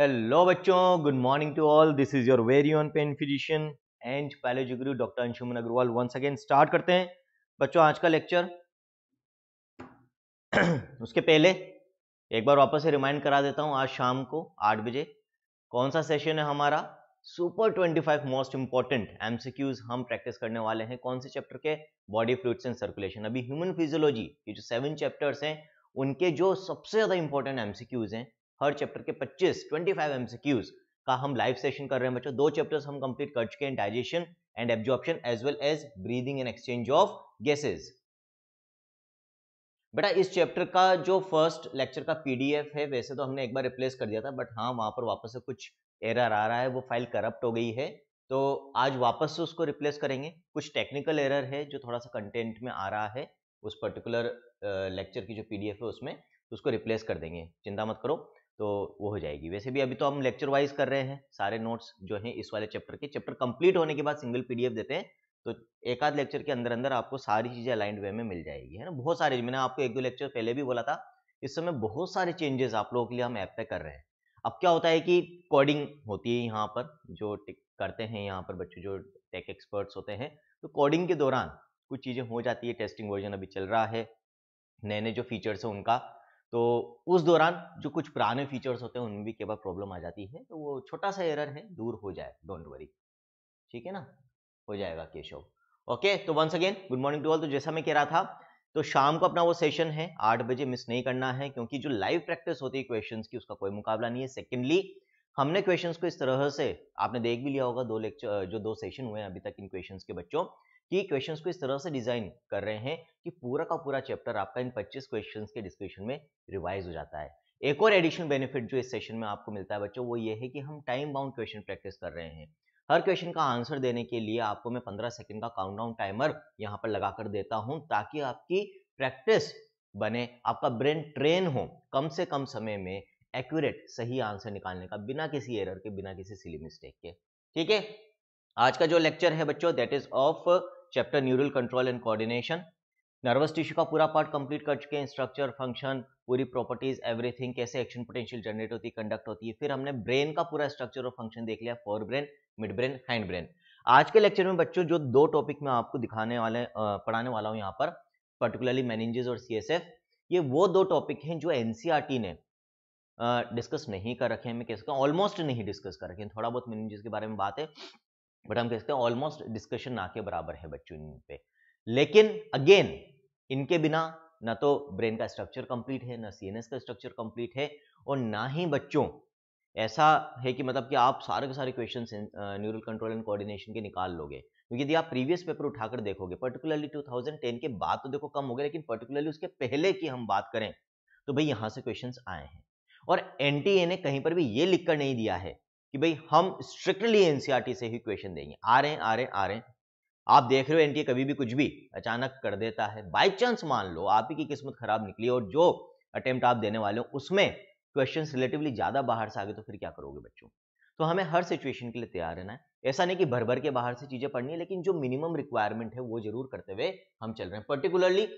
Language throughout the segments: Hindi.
हेलो बच्चों good morning to all this is your very own pen physician and biology guru doctor Anshuman Agrawal once again start करते हैं बच्चों आज का लेक्चर उसके पहले एक बार वापस से रिमाइंड करा देता हूँ आज शाम को आठ बजे कौन सा सेशन है हमारा super twenty five most important MCQs हम प्रैक्टिस करने वाले हैं कौन से चैप्टर के बॉडी फ्लूड्स एंड सर्कुलेशन अभी ह्यूमन फिजियोलॉजी के जो सेवन चैप्टर्स हैं उनके जो सबसे ज़्यादा इंपॉर्टेंट एम हैं हर चैप्टर के 25 25 एमसीक्यूज का हम लाइव सेशन कर रहे हैं बच्चों दो चैप्टर्स हम कंप्लीट कर चुके हैं digestion and absorption as well as breathing and exchange of gases बेटा इस चैप्टर का जो फर्स्ट लेक्चर का पीडीएफ है वैसे तो हमने एक बार रिप्लेस कर दिया था बट हाँ वहां पर वापस से कुछ एरर आ रहा है वो फाइल करप्ट हो गई है तो आज वापस से उसको रिप्लेस करेंगे कुछ टेक्निकल एरर है जो थोड़ा सा कंटेंट में आ रहा है उस पर्टिकुलर लेक्चर की जो पीडीएफ है उसमें तो उसको रिप्लेस कर देंगे चिंता मत करो तो वो हो जाएगी वैसे भी अभी तो हम लेक्चर वाइज कर रहे हैं सारे नोट्स जो हैं इस वाले चैप्टर के चैप्टर कंप्लीट होने के बाद सिंगल पीडीएफ देते हैं तो एक आध लेक्चर के अंदर अंदर आपको सारी चीज़ें अलाइंड वे में मिल जाएगी है ना बहुत सारे मैंने आपको एक दो लेक्चर पहले भी बोला था इस समय बहुत सारे चेंजेस आप लोगों के लिए हम ऐप पर कर रहे हैं अब क्या होता है कि कोडिंग होती है यहाँ पर जो करते हैं यहाँ पर बच्चे जो टेक एक्सपर्ट्स होते हैं तो कोडिंग के दौरान कुछ चीज़ें हो जाती है टेस्टिंग वर्जन अभी चल रहा है नए नए जो फीचर्स हैं उनका तो उस दौरान जो कुछ पुराने फीचर्स होते हैं उनमें भी कई बार प्रॉब्लम आ जाती है तो वो छोटा सा एरर है दूर हो जाए डोंट वरी ठीक है ना हो जाएगा केशव ओके तो once again good morning to all तो जैसा मैं कह रहा था तो शाम को अपना वो सेशन है आठ बजे मिस नहीं करना है क्योंकि जो लाइव प्रैक्टिस होती है क्वेश्चंस की उसका कोई मुकाबला नहीं है सेकेंडली हमने क्वेश्चंस को इस तरह से आपने देख भी लिया होगा दो लेक्चर जो दो सेशन हुए हैं अभी तक इन क्वेश्चंस के बच्चों कि क्वेश्चन को इस तरह से डिजाइन कर रहे हैं कि पूरा का पूरा चैप्टर आपका इन 25 क्वेश्चन के डिस्कशन में रिवाइज हो जाता है एक और एडिशनल बेनिफिट जो इस सेशन में आपको मिलता है बच्चों वो ये है कि हम टाइम बाउंड क्वेश्चन प्रैक्टिस कर रहे हैं हर क्वेश्चन का आंसर देने के लिए आपको मैं पंद्रह सेकंड का काउंटडाउन टाइमर यहाँ पर लगा देता हूँ ताकि आपकी प्रैक्टिस बने आपका ब्रेन ट्रेन हो कम से कम समय में एक्यूरेट सही आंसर निकालने का बिना किसी एरर के बिना किसी सिली मिस्टेक के ठीक है आज का जो लेक्चर है बच्चों that is of chapter neural control and coordination nervous tissue का पूरा पार्ट कंप्लीट कर चुके हैं स्ट्रक्चर फंक्शन पूरी प्रॉपर्टीज एवरीथिंग कैसे एक्शन पोटेंशियल जनरेट होती है कंडक्ट होती है फिर हमने ब्रेन का पूरा स्ट्रक्चर और फंक्शन देख लिया forebrain midbrain hindbrain आज के लेक्चर में बच्चों जो दो टॉपिक में आपको दिखाने वाले पढ़ाने वाला हूँ यहाँ पर पर्टिकुलरली मैनेजेस और सी ये वो दो टॉपिक हैं जो एन e ने डिस्कस नहीं कर रखे हैं मैं कह सकता ऑलमोस्ट नहीं डिस्कस कर रखे हैं थोड़ा बहुत मैनेजेस के बारे में बात है बट हम कहते हैं ऑलमोस्ट डिस्कशन ना के बराबर है बच्चों इन पे लेकिन अगेन इनके बिना ना तो ब्रेन का स्ट्रक्चर कंप्लीट है ना सीएनएस का स्ट्रक्चर कंप्लीट है और ना ही बच्चों ऐसा है कि मतलब कि आप सारे के सारे question neural control and coordination के निकाल लोगे क्योंकि यदि आप प्रीवियस पेपर उठाकर देखोगे पर्टिकुलरली 2010 के बाद तो देखो कम हो गया लेकिन पर्टिकुलरली उसके पहले की हम बात करें तो भाई यहाँ से क्वेश्चन आए हैं और एन ने कहीं पर भी ये लिख कर नहीं दिया है कि भाई हम स्ट्रिक्टली एनसीईआरटी e से ही क्वेश्चन देंगे आ रहे हैं आ रहे हैं आ रहे हैं आप देख रहे हो एनटीए e कभी भी कुछ भी अचानक कर देता है बाई चांस मान लो आप ही की किस्मत खराब निकली और जो अटेम्प्ट आप देने वाले हो उसमें क्वेश्चन रिलेटिवली ज्यादा बाहर से आगे तो फिर क्या करोगे बच्चों तो हमें हर सिचुएशन के लिए तैयार रहना है ऐसा नहीं कि भर भर के बाहर से चीजें पढ़नी है लेकिन जो मिनिमम रिक्वायरमेंट है वो जरूर करते हुए हम चल रहे हैं पर्टिकुलरली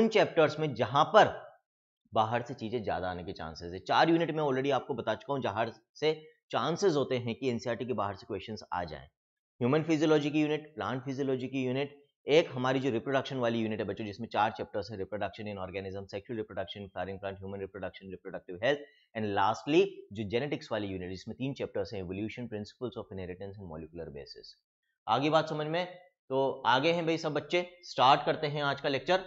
उन चैप्टर्स में जहां पर बाहर से चीजें ज्यादा आने के चांसेस है चार यूनिट में ऑलरेडी आपको बता चुका हूं जहां से चांसेस होते हैं कि एनसीईआरटी के बाहर से क्वेश्चन आ जाए ह्यूमन फिजियोलॉजी की यूनिट प्लांट फिजियोलॉजी की यूनिट एक हमारी जो रिप्रोडक्शन वाली यूनिट है बच्चों जिसमें चार चैप्टर्स है reproduction in organism sexual reproduction flowering plant human reproduction reproductive health and lastly जो जेनेटिक्स वाली यूनिट जिसमें तीन चैप्टर्स हैं evolution principles of inheritance and molecular basis आगे बात समझ में तो आगे हैं भाई सब बच्चे स्टार्ट करते हैं आज का लेक्चर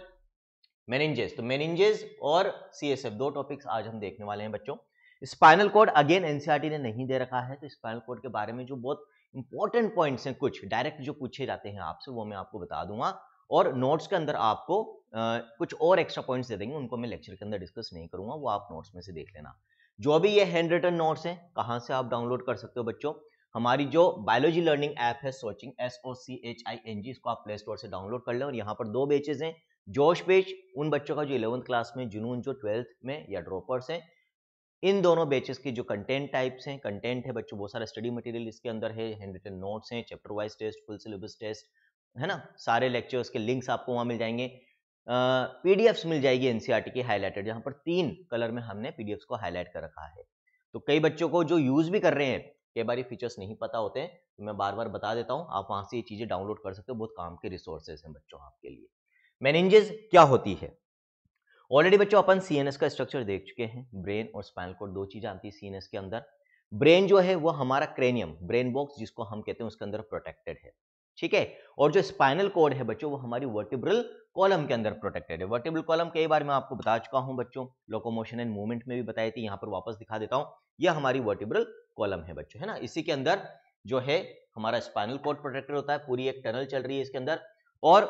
मेनिंजेस तो मेनिंजेस और सी दो टॉपिक्स आज हम देखने वाले हैं बच्चों स्पाइनल कोड अगेन एनसीईआरटी ने नहीं दे रखा है तो स्पाइनल कोड के बारे में जो बहुत इंपॉर्टेंट पॉइंट्स हैं कुछ डायरेक्ट जो पूछे जाते हैं आपसे वो मैं आपको बता दूंगा और नोट्स के अंदर आपको आ, कुछ और एक्स्ट्रा पॉइंट्स दे देंगे उनको मैं लेक्चर के अंदर डिस्कस नहीं करूंगा वो आप नोट्स में से देख लेना जो भी ये हैंड रिटन नोट्स हैं कहाँ से आप डाउनलोड कर सकते हो बच्चों हमारी जो बायोलॉजी लर्निंग ऐप है Soching S O C H I N G इसको आप प्ले स्टोर से डाउनलोड कर लें और यहाँ पर दो बेचेज हैं जोश बेच उन बच्चों का जो इलेवंथ क्लास में जुनून जो ट्वेल्थ में या ड्रॉपर्स हैं इन दोनों बेचेस की जो कंटेंट टाइप्स हैं कंटेंट है बच्चों बहुत सारा स्टडी मटेरियल इसके अंदर है हैंड रिटन नोट्स हैं chapter wise test full syllabus test है ना सारे लेक्चर्स के लिंक्स आपको वहाँ मिल जाएंगे पीडीएफ्स uh, मिल जाएगी एनसीईआरटी e की हाईलाइटेड जहाँ पर तीन कलर में हमने पीडीएफ्स को हाईलाइट कर रखा है तो कई बच्चों को जो यूज़ भी कर रहे हैं कई बार ये फीचर्स नहीं पता होते हैं तो मैं बार बार बता देता हूँ आप वहाँ से ये चीज़ें डाउनलोड कर सकते हो बहुत काम के रिसोर्सेज हैं बच्चों आपके लिए मैनेजेज क्या होती है ऑलरेडी बच्चों अपन सीएनएस का स्ट्रक्चर देख चुके हैं ब्रेन और स्पाइनल कोड दो चीजें आती है सीएनएस के अंदर ब्रेन जो है वो हमारा क्रेनियम ब्रेन बॉक्स जिसको हम कहते हैं उसके अंदर प्रोटेक्टेड है ठीक है और जो स्पाइनल कोड है बच्चों वो हमारी वर्टिब्रल कॉलम के अंदर प्रोटेक्टेड है वर्टिब्रल कॉलम कई बार मैं आपको बता चुका हूँ बच्चों लोकोमोशन एंड मूवमेंट में भी बताई थी यहाँ पर वापस दिखा देता हूँ यह हमारी वर्टिब्रल कॉलम है बच्चों है ना इसी के अंदर जो है हमारा स्पाइनल कोड प्रोटेक्टेड होता है पूरी एक टनल चल रही है इसके अंदर और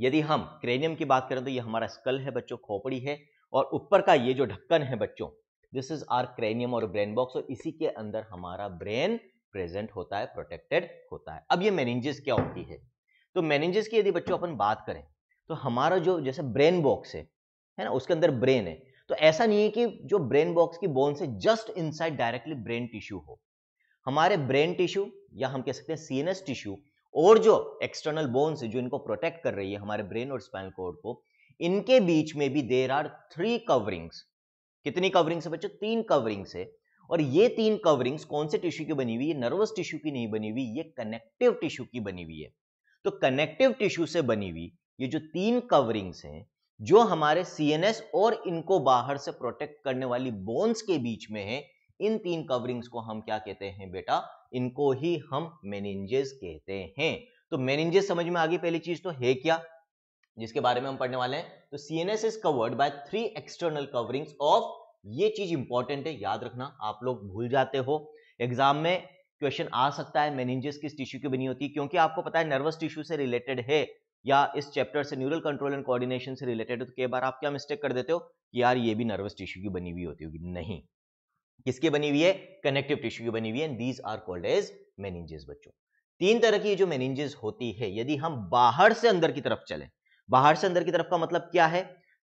यदि हम क्रेनियम की बात करें तो ये हमारा स्कल है बच्चों खोपड़ी है और ऊपर का ये जो ढक्कन है बच्चों दिस इज आर क्रेनियम और ब्रेन बॉक्स और इसी के अंदर हमारा ब्रेन प्रेजेंट होता है प्रोटेक्टेड होता है अब ये मैनेजेस क्या होती है तो मैनेजेस की यदि बच्चों अपन बात करें तो हमारा जो जैसे ब्रेन बॉक्स है है ना उसके अंदर ब्रेन है तो ऐसा नहीं है कि जो ब्रेन बॉक्स की बोन से just inside directly brain tissue हो हमारे ब्रेन टिश्यू या हम कह सकते हैं सीएनएस टिश्यू और जो एक्सटर्नल बोन्स है जो इनको प्रोटेक्ट कर रही है हमारे ब्रेन और स्पाइनल कोड को इनके बीच में भी देर आर थ्री कवरिंग्स कितनी कवरिंग्स है बच्चों तीन कवरिंग्स है और ये तीन कवरिंग्स कौन से टिश्यू की बनी हुई है नर्वस टिश्यू की नहीं बनी हुई ये कनेक्टिव टिश्यू की बनी हुई है तो कनेक्टिव टिश्यू से बनी हुई ये जो तीन कवरिंग्स हैं जो हमारे सीएनएस और इनको बाहर से प्रोटेक्ट करने वाली बोन्स के बीच में है इन तीन कवरिंग्स को हम क्या कहते हैं बेटा इनको ही हम मेनिंजेस कहते हैं तो मेनिंजेस समझ में आ गई पहली चीज तो है क्या जिसके बारे में हम पढ़ने वाले हैं तो CNS is covered by three external coverings of ये चीज इंपॉर्टेंट है याद रखना आप लोग भूल जाते हो एग्जाम में क्वेश्चन आ सकता है मेनिंजेस किस टिश्यू की बनी होती है क्योंकि आपको पता है नर्वस टिश्यू से रिलेटेड है या इस चैप्टर से न्यूरल कंट्रोल एंड कोऑर्डिनेशन से रिलेटेड तो कई बार आप क्या मिस्टेक कर देते हो कि यार ये भी नर्वस टिश्यू की बनी हुई होती होगी नहीं किसकी बनी हुई है कनेक्टिव टिश्यू की बनी हुई है these are called as meninges बच्चों तीन तरह की जो मेनिंजेस होती है यदि हम बाहर से अंदर की तरफ चले बाहर से अंदर की तरफ का मतलब क्या है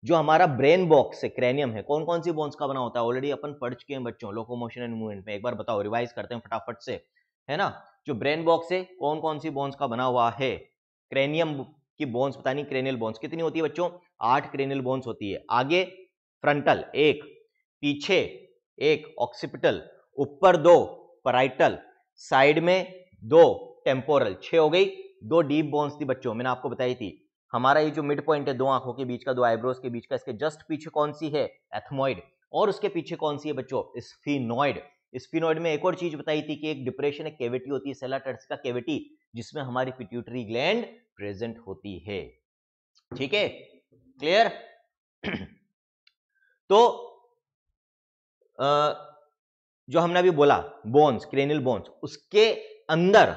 जो हमारा ब्रेन बॉक्स है क्रेनियम है कौन कौन सी बोन्स का बना होता है ऑलरेडी अपन पढ़ चुके हैं बच्चों लोकोमोशन एंड मूवमेंट में एक बार बताओ रिवाइज करते हैं फटाफट से है ना जो ब्रेन बॉक्स है कौन कौन सी बोन्स का बना हुआ है क्रेनियम की बोन्स पता नहीं क्रेनियल बोन्स कितनी होती है बच्चों आठ क्रेनियल बोन्स होती है आगे फ्रंटल एक पीछे एक ऑक्सीपिटल ऊपर दो पराइटल साइड में दो टेम्पोरल छ हो गई दो डीप बोन्स थी बच्चों मैंने आपको बताई थी हमारा ये जो मिड पॉइंट है दो आंखों के बीच का दो आईब्रोज के बीच का इसके जस्ट पीछे कौन सी है एथमोइड और उसके पीछे कौन सी है बच्चों स्फीनोइड स्फीनोइड में एक और चीज बताई थी कि एक डिप्रेशन एक केविटी होती है सेला का केविटी जिसमें हमारी पिट्यूटरी ग्लैंड प्रेजेंट होती है ठीक है क्लियर तो जो हमने अभी बोला बोन्स क्रेनियल बोन्स उसके अंदर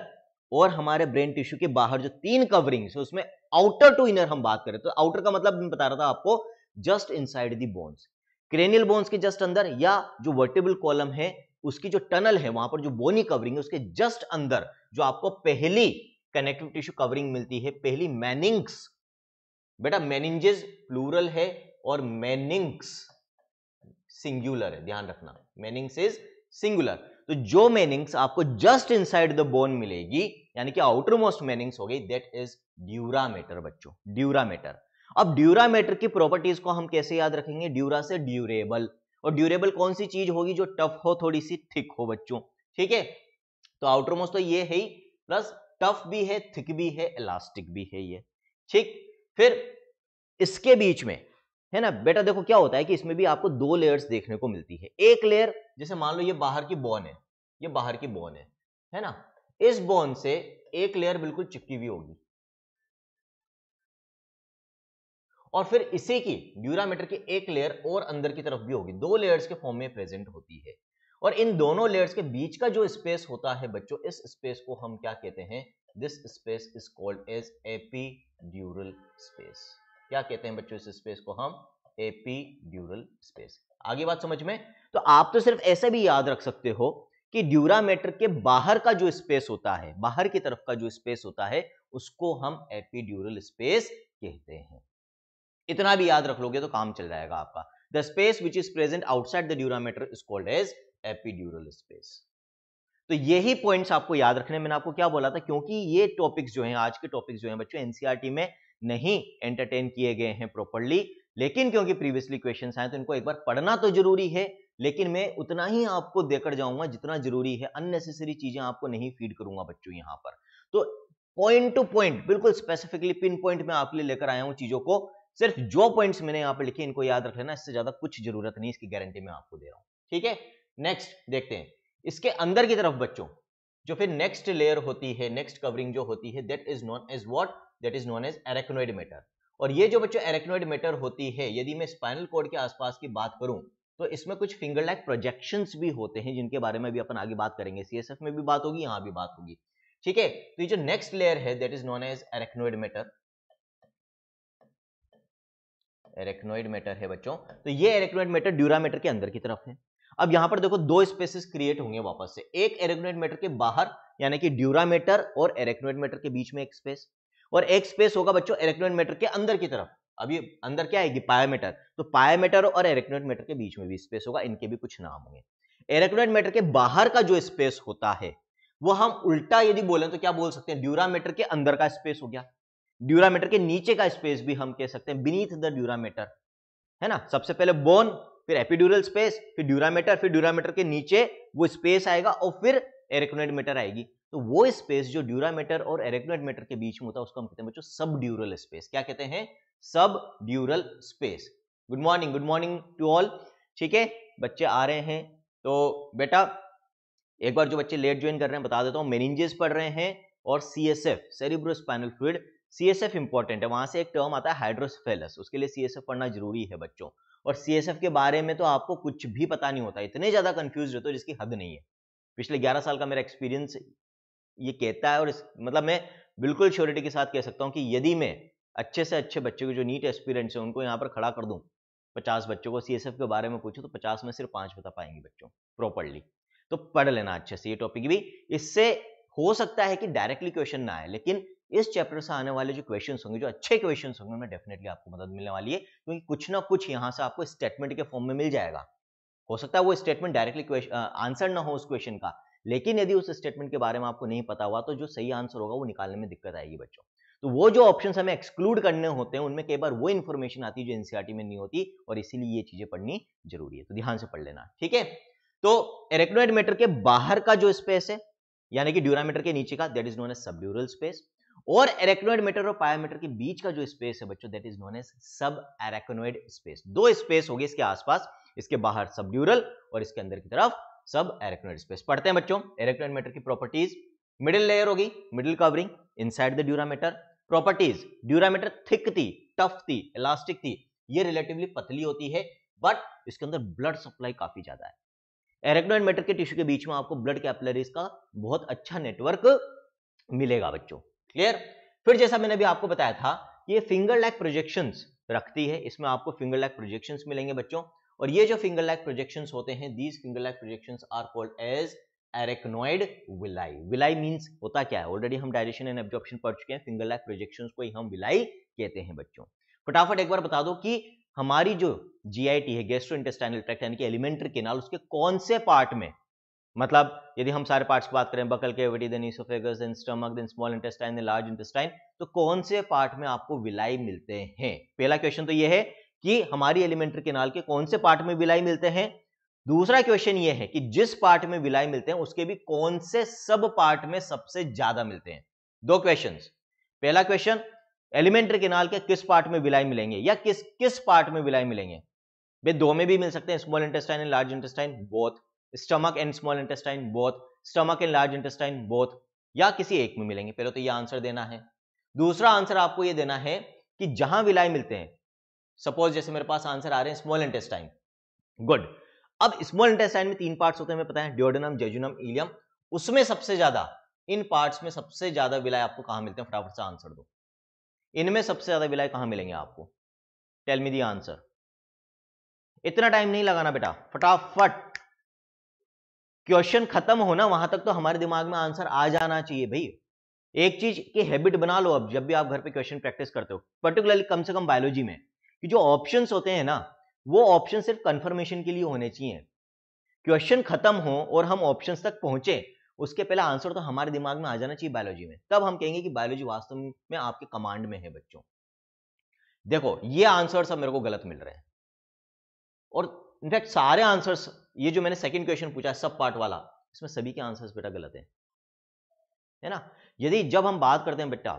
और हमारे ब्रेन टिश्यू के बाहर जो तीन कवरिंग्स है उसमें आउटर टू इनर हम बात करें तो आउटर का मतलब बता रहा था आपको just inside the bones cranial bones के जस्ट अंदर या जो वर्टेबल कॉलम है उसकी जो टनल है वहां पर जो बोनी कवरिंग है उसके जस्ट अंदर जो आपको पहली कनेक्टिव टिश्यू कवरिंग मिलती है पहली मैनिंग्स बेटा मैनिंजेस प्लूरल है और मैनिंग्स सिंगुलर है ध्यान रखना मीनिंग्स इज सिंगुलर तो जो मीनिंग्स आपको जस्ट इनसाइड द बोन मिलेगी यानी कि आउटर मोस्ट मीनिंग्स हो गई दैट इज ड्यूरामेटर बच्चों ड्यूरामेटर अब ड्यूरामेटर की प्रॉपर्टीज को हम कैसे याद रखेंगे ड्यूरा से ड्यूरेबल और ड्यूरेबल कौन सी चीज होगी जो टफ हो थोड़ी सी थिक हो बच्चों ठीक है तो आउटर मोस्ट तो ये है ही प्लस टफ भी है थिक भी है इलास्टिक भी है ये ठीक फिर इसके बीच में है ना बेटा देखो क्या होता है कि इसमें भी आपको दो लेयर्स देखने को मिलती है एक लेयर जैसे मान लो ये बाहर की बॉन है ये बाहर की बॉन है है ना इस बॉन से एक लेयर बिल्कुल चिपकी हुई होगी और फिर इसी की ड्यूरामीटर की एक लेयर और अंदर की तरफ भी होगी दो लेयर्स के फॉर्म में प्रेजेंट होती है और इन दोनों लेयर्स के बीच का जो स्पेस होता है बच्चों इस स्पेस को हम क्या कहते हैं this space is called as epidural space क्या कहते हैं बच्चों इस स्पेस को हम एपी ड्यूरल स्पेस आगे बात समझ में तो आप तो सिर्फ ऐसे भी याद रख सकते हो कि ड्यूरामेटर के बाहर का जो स्पेस होता है बाहर की तरफ का जो स्पेस होता है उसको हम एपी ड्यूरल स्पेस कहते हैं इतना भी याद रख लोगे तो काम चल जाएगा आपका the space which is present outside the dura mater is called as epidural space तो यही पॉइंट्स आपको याद रखने मैंने आपको क्या बोला था क्योंकि ये टॉपिक्स जो हैं आज के टॉपिक्स जो हैं बच्चों एनसीईआरटी e में नहीं एंटरटेन किए गए हैं प्रॉपरली लेकिन क्योंकि प्रीवियसली क्वेश्चन आए तो इनको एक बार पढ़ना तो जरूरी है लेकिन मैं उतना ही आपको देकर जाऊंगा जितना जरूरी है अननेसेसरी चीजें आपको नहीं फीड करूंगा बच्चों यहां पर तो पॉइंट टू पॉइंट बिल्कुल स्पेसिफिकली पिन पॉइंट में आपके लिए लेकर आया हूं चीजों को सिर्फ जो पॉइंट्स मैंने यहां पर लिखे इनको याद रख लेना इससे ज्यादा कुछ जरूरत नहीं इसकी गारंटी मैं आपको दे रहा हूं ठीक है नेक्स्ट देखते हैं इसके अंदर की तरफ बच्चों जो फिर नेक्स्ट लेयर होती है नेक्स्ट कवरिंग जो होती है that is known as what that is known as arachnoid mater और ये जो बच्चों एरेक्नोइड मेटर होती है यदि मैं स्पाइनल कोड के आसपास की बात करूं तो इसमें कुछ फिंगर लाइक प्रोजेक्शन भी होते हैं जिनके बारे में भी अपन आगे बात करेंगे सी में भी बात होगी यहाँ भी बात होगी ठीक है तो ये जो नेक्स्ट लेयर है that is known as arachnoid mater arachnoid mater है बच्चों तो ये एरेक्नोइड मेटर मेटर के अंदर की तरफ है अब यहां पर देखो दो स्पेसिस क्रिएट होंगे वापस से एक एरेक्नोइड मेटर के बाहर यानी कि ड्यूरा मेटर और एरेक्नोइड मेटर के बीच में एक स्पेस और एक स्पेस होगा बच्चों इलेक्ट्रोनमीटर के अंदर की तरफ अभी अंदर क्या आएगी पायोमीटर तो पायोमीटर और इलेक्ट्रोनमीटर के बीच में भी स्पेस होगा इनके भी कुछ नाम होंगे इलेक्ट्रोनमीटर के बाहर का जो स्पेस होता है वो हम उल्टा यदि बोले तो क्या बोल सकते हैं ड्यूरामीटर के अंदर का स्पेस हो गया ड्यूरामीटर के नीचे का स्पेस भी हम कह सकते हैं बीनीथ द ड्यूरामीटर है ना सबसे पहले बोन फिर एपिड्यूरल स्पेस फिर ड्यूरामीटर फिर ड्यूरामीटर के नीचे वो स्पेस आएगा और फिर एरेक्नोडमीटर आएगी तो वो स्पेस जो ड्यूरा मेटर और एरेक्नोइड मेटर के बीच में होता है उसको हम कहते हैं बच्चों सब ड्यूरल स्पेस क्या कहते हैं sub ड्यूरल space good morning good morning to all ठीक है बच्चे आ रहे हैं तो बेटा एक बार जो बच्चे लेट ज्वाइन कर रहे हैं बता देता हूँ मेनिंजेस पढ़ रहे हैं और C S F cerebrospinal fluid C S F important है वहां से एक टर्म आता है हाइड्रोसफेलस उसके लिए सी एस एफ पढ़ना जरूरी है बच्चों और सी एस एफ के बारे में तो आपको कुछ भी पता नहीं होता इतने ज्यादा कंफ्यूज रहते हो जिसकी हद नहीं है पिछले 11 साल का मेरा एक्सपीरियंस ये कहता है और इस मतलब मैं बिल्कुल श्योरिटी के साथ कह सकता हूँ कि यदि मैं अच्छे से अच्छे बच्चों के जो नीट एक्सपीरियंट्स हैं उनको यहाँ पर खड़ा कर दूँ पचास बच्चों को सी के बारे में पूछूँ तो पचास में सिर्फ पाँच बता पाएंगे बच्चों प्रॉपरली तो पढ़ लेना अच्छे से ये टॉपिक भी इससे हो सकता है कि डायरेक्टली क्वेश्चन ना आए लेकिन इस चैप्टर से आने वाले जो क्वेश्चन होंगे जो अच्छे क्वेश्चन होंगे उनमें डेफिनेटली आपको मदद मिलने वाली है क्योंकि कुछ ना कुछ यहाँ से आपको स्टेटमेंट के फॉर्म में मिल जाएगा हो सकता है वो स्टेटमेंट डायरेक्टली आंसर ना हो उस क्वेश्चन का लेकिन यदि उस स्टेटमेंट के बारे में आपको नहीं पता हुआ तो जो सही आंसर होगा वो निकालने में दिक्कत आएगी बच्चों तो वो जो ऑप्शन हमें एक्सक्लूड करने होते हैं उनमें कई बार वो इन्फॉर्मेशन आती है जो एनसीआरटी e में नहीं होती और इसीलिए ये चीजें पढ़नी जरूरी है तो ध्यान से पढ़ लेना ठीक है तो एरेक्नोइड मीटर के बाहर का जो स्पेस है यानी कि ड्यूरामीटर के नीचे का that is known as dural space और एरेक्नोइड मीटर और पायोमीटर के बीच का जो स्पेस है बच्चों that is known as subarachnoid space दो स्पेस होगी इसके आसपास इसके बाहर ड्यूरल और इसके अंदर की तरफ सब एरेक्नोइड स्पेस पढ़ते हैं बच्चों एरेक्नोइड मैटर की प्रॉपर्टीज मिडिल लेयर होगी middle covering inside the dura mater properties dura mater thick थी टफ थी इलास्टिक थी ये रिलेटिवली पतली होती है बट इसके अंदर ब्लड सप्लाई काफी ज्यादा है एरेक्नोइड मैटर के टिश्यू के बीच में आपको ब्लड कैपिलरीज का बहुत अच्छा नेटवर्क मिलेगा बच्चों क्लियर फिर जैसा मैंने अभी आपको बताया था ये फिंगर लैक प्रोजेक्शंस रखती है इसमें आपको फिंगर लैक प्रोजेक्शंस मिलेंगे बच्चों और ये जो फिंगर लैक प्रोजेक्शन होते हैं these finger like projection are called as arachnoid villi villi means होता क्या है ऑलरेडी हम डायरेक्शन एंड एब्जॉर्प्शन पढ़ चुके हैं फिंगर लैक प्रोजेक्शन को ही हम विलाई कहते हैं बच्चों फटाफट एक बार बता दो कि हमारी जो जीआईटी है गेस्ट्रो इंटेस्टाइनल ट्रैक्ट यानी कि एलिमेंट्री केनाल उसके कौन से पार्ट में मतलब यदि हम सारे पार्ट्स की बात करें buccal cavity then oesophagus then stomach then small intestine then large intestine तो कौन से पार्ट में आपको विलाई मिलते हैं पहला क्वेश्चन तो ये है कि हमारी एलिमेंट्री केनाल के कौन से पार्ट में विलाई मिलते हैं दूसरा क्वेश्चन ये है कि जिस पार्ट में विलाई मिलते हैं उसके भी कौन से सब पार्ट में सबसे ज्यादा मिलते हैं दो क्वेश्चन पहला क्वेश्चन एलिमेंट्री केनाल के किस पार्ट में विलाई मिलेंगे या किस किस पार्ट में विलाई मिलेंगे वे दो में भी मिल सकते हैं small intestine and large intestine both stomach and small intestine both stomach and large intestine both या किसी एक में मिलेंगे पहले तो ये आंसर देना है दूसरा आंसर आपको ये देना है कि जहां विलाई मिलते हैं सपोज जैसे मेरे पास आंसर आ रहे हैं स्मॉल इंटेस्टाइन गुड अब स्मॉल इंटेस्टाइन में तीन पार्ट्स होते हैं पता है ड्योडनम जेजुनम इलियम उसमें सबसे ज्यादा इन पार्ट्स में सबसे ज्यादा विलय आपको कहां मिलते हैं फटाफट से आंसर दो इनमें सबसे ज्यादा विलय कहां मिलेंगे आपको टेल मी दी आंसर इतना टाइम नहीं लगाना बेटा फटाफट क्वेश्चन खत्म होना वहां तक तो हमारे दिमाग में आंसर आ जाना चाहिए भाई एक चीज की हैबिट बना लो अब जब भी आप घर पे क्वेश्चन प्रैक्टिस करते हो पर्टिकुलरली कम से कम बायोलॉजी में कि जो ऑप्शन होते हैं ना वो ऑप्शन सिर्फ कन्फर्मेशन के लिए होने चाहिए क्वेश्चन खत्म हो और हम ऑप्शन तक पहुंचे उसके पहले आंसर तो हमारे दिमाग में आ जाना चाहिए बायोलॉजी में तब हम कहेंगे कि बायोलॉजी वास्तव में आपके कमांड में है बच्चों देखो ये आंसर सब मेरे को गलत मिल रहे हैं और इनफैक्ट सारे आंसर्स ये जो मैंने सेकंड क्वेश्चन पूछा सब पार्ट वाला इसमें सभी के आंसर्स बेटा गलत है है ना यदि जब हम बात करते हैं बेटा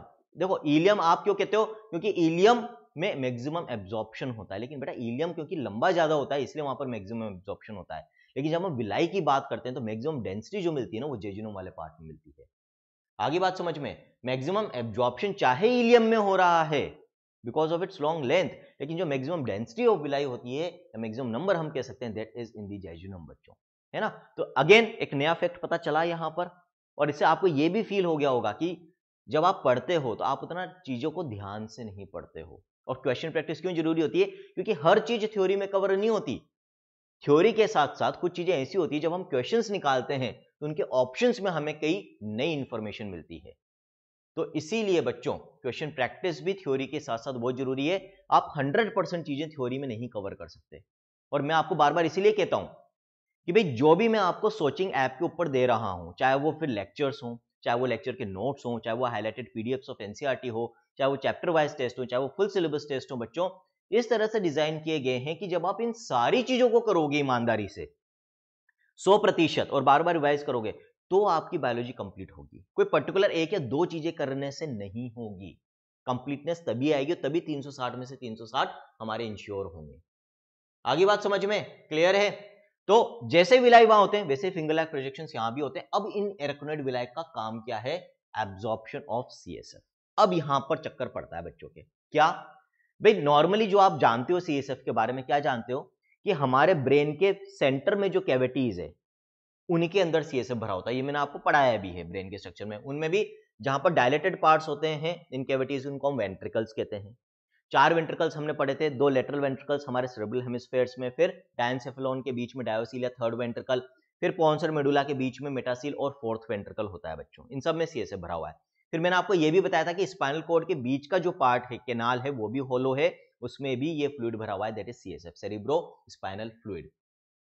देखो इलियम आप क्यों कहते हो क्योंकि इलियम में मैक्सिमम एब्जॉर्प्शन होता है लेकिन बेटा ईलियम क्योंकि लंबा ज़्यादा होता है इसलिए वहां पर मैक्सिमम एब्जॉर्प्शन होता है लेकिन जब हम विलाई की बात करते हैं तो मैक्सिमम डेंसिटी जो मिलती है ना वो जेजुनोम वाले पार्ट में मिलती है आगे बात समझ में मैक्सिमम एब्जॉर्प्शन चाहे ईलियम में हो रहा है because of its long length लेकिन जो मैक्सिमम डेंसिटी ऑफ विलाई होती है या मैक्सिमम नंबर हम कह सकते हैं that is in the jejunum बच्चों है ना तो अगेन एक नया फैक्ट पता चला यहां पर और इससे आपको यह भी फील हो गया होगा कि जब आप पढ़ते हो तो आप उतना चीज़ों को ध्यान से नहीं पढ़ते हो और क्वेश्चन प्रैक्टिस क्यों जरूरी होती है क्योंकि हर चीज थ्योरी में कवर नहीं होती थ्योरी के साथ साथ कुछ चीजें ऐसी होती है जब हम क्वेश्चन निकालते हैं तो उनके ऑप्शन में हमें कई नई इंफॉर्मेशन मिलती है तो इसीलिए बच्चों क्वेश्चन प्रैक्टिस भी थ्योरी के साथ साथ बहुत जरूरी है आप हंड्रेड परसेंट चीजें थ्योरी में नहीं कवर कर सकते और मैं आपको बार बार इसीलिए कहता हूं कि भाई जो भी मैं आपको सोचिंग ऐप के ऊपर दे रहा हूं चाहे वो फिर लेक्चर्स हों चाहे वो लेक्चर के नोट्स हों चाहे वो हाईलाइटेड पीडीएफ्स ऑफ एनसीआरटी हो चाहे वो चैप्टर वाइज टेस्ट हो चाहे वो फुल सिलेबस टेस्ट हो बच्चों इस तरह से डिजाइन किए गए हैं कि जब आप इन सारी चीजों को करोगे ईमानदारी से सौ प्रतिशत और बार बार रिवाइज करोगे तो आपकी बायोलॉजी कंप्लीट होगी कोई पर्टिकुलर एक या दो चीजें करने से नहीं होगी कंप्लीटनेस तभी आएगी तभी 360 में से 360 हमारे इंश्योर होंगे आगे बात समझ में क्लियर है तो जैसे विलाय वहां होते हैं वैसे फिंगर लाइक प्रोजेक्शन यहां भी होते हैं अब इन एरकोनेट विलाय का काम क्या है एब्जॉर्प्शन ऑफ सीएसएफ अब यहां पर चक्कर पड़ता है बच्चों के क्या भाई नॉर्मली जो आप जानते हो सी के बारे में क्या जानते हो कि हमारे ब्रेन के सेंटर में जो कैविटीज है उनके अंदर सी भरा होता है ये मैंने आपको पढ़ाया भी है ब्रेन के स्ट्रक्चर में उनमें भी जहां पर डायलेटेड पार्ट्स होते हैं इन कैविटीज उनको हम वेंट्रिकल्स कहते हैं चार वेंट्रिकल्स हमने पढ़े थे दो लेटरल वेंट्रिकल्स हमारे सर्बल हेमिस्फेयर्स में फिर डायनसेफेलोन के बीच में डायोसिल थर्ड वेंट्रिकल फिर पॉन्सर मेडुला के बीच में मेटासिल और फोर्थ वेंट्रिकल होता है बच्चों इन सब में सी भरा हुआ है फिर मैंने आपको यह भी बताया था कि स्पाइनल कोड के बीच का जो पार्ट है केनाल है वो भी होलो है उसमें भी ये फ्लूड भरा हुआ है that is C S F cerebrospinal fluid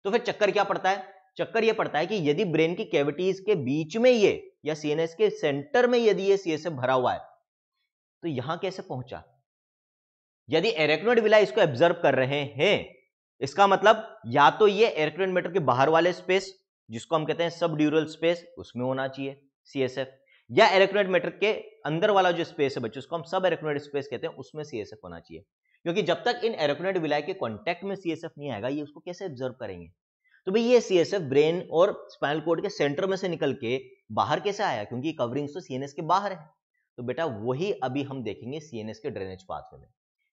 तो फिर चक्कर क्या पड़ता है चक्कर ये पड़ता है कि यदि ब्रेन की कैविटीज के बीच में ये या सीएनएस के सेंटर में यदि ये सीएसएफ भरा हुआ है तो यहां कैसे पहुंचा यदि एरेक्नोड विला इसको एब्जर्व कर रहे हैं इसका मतलब या तो ये एरेक्नोड मीटर के बाहर वाले स्पेस जिसको हम कहते हैं सब ड्यूरल स्पेस उसमें होना चाहिए सीएसएफ या इलेक्ट्रोनेट मैटर के अंदर वाला जो स्पेस है बच्चों उसको हम सब इलेक्ट्रोनेट स्पेस कहते हैं उसमें सीएसएफ होना चाहिए क्योंकि जब तक इन इलेक्ट्रोनेट विलाय के कॉन्टैक्ट में सीएसएफ नहीं आएगा ये उसको कैसे ऑब्जर्व करेंगे तो भाई ये सीएसएफ ब्रेन और स्पाइनल कोड के सेंटर में से निकल के बाहर कैसे आया क्योंकि कवरिंग्स तो सीएनएस के बाहर है तो बेटा वही अभी हम देखेंगे सीएनएस के ड्रेनेज पाथवे में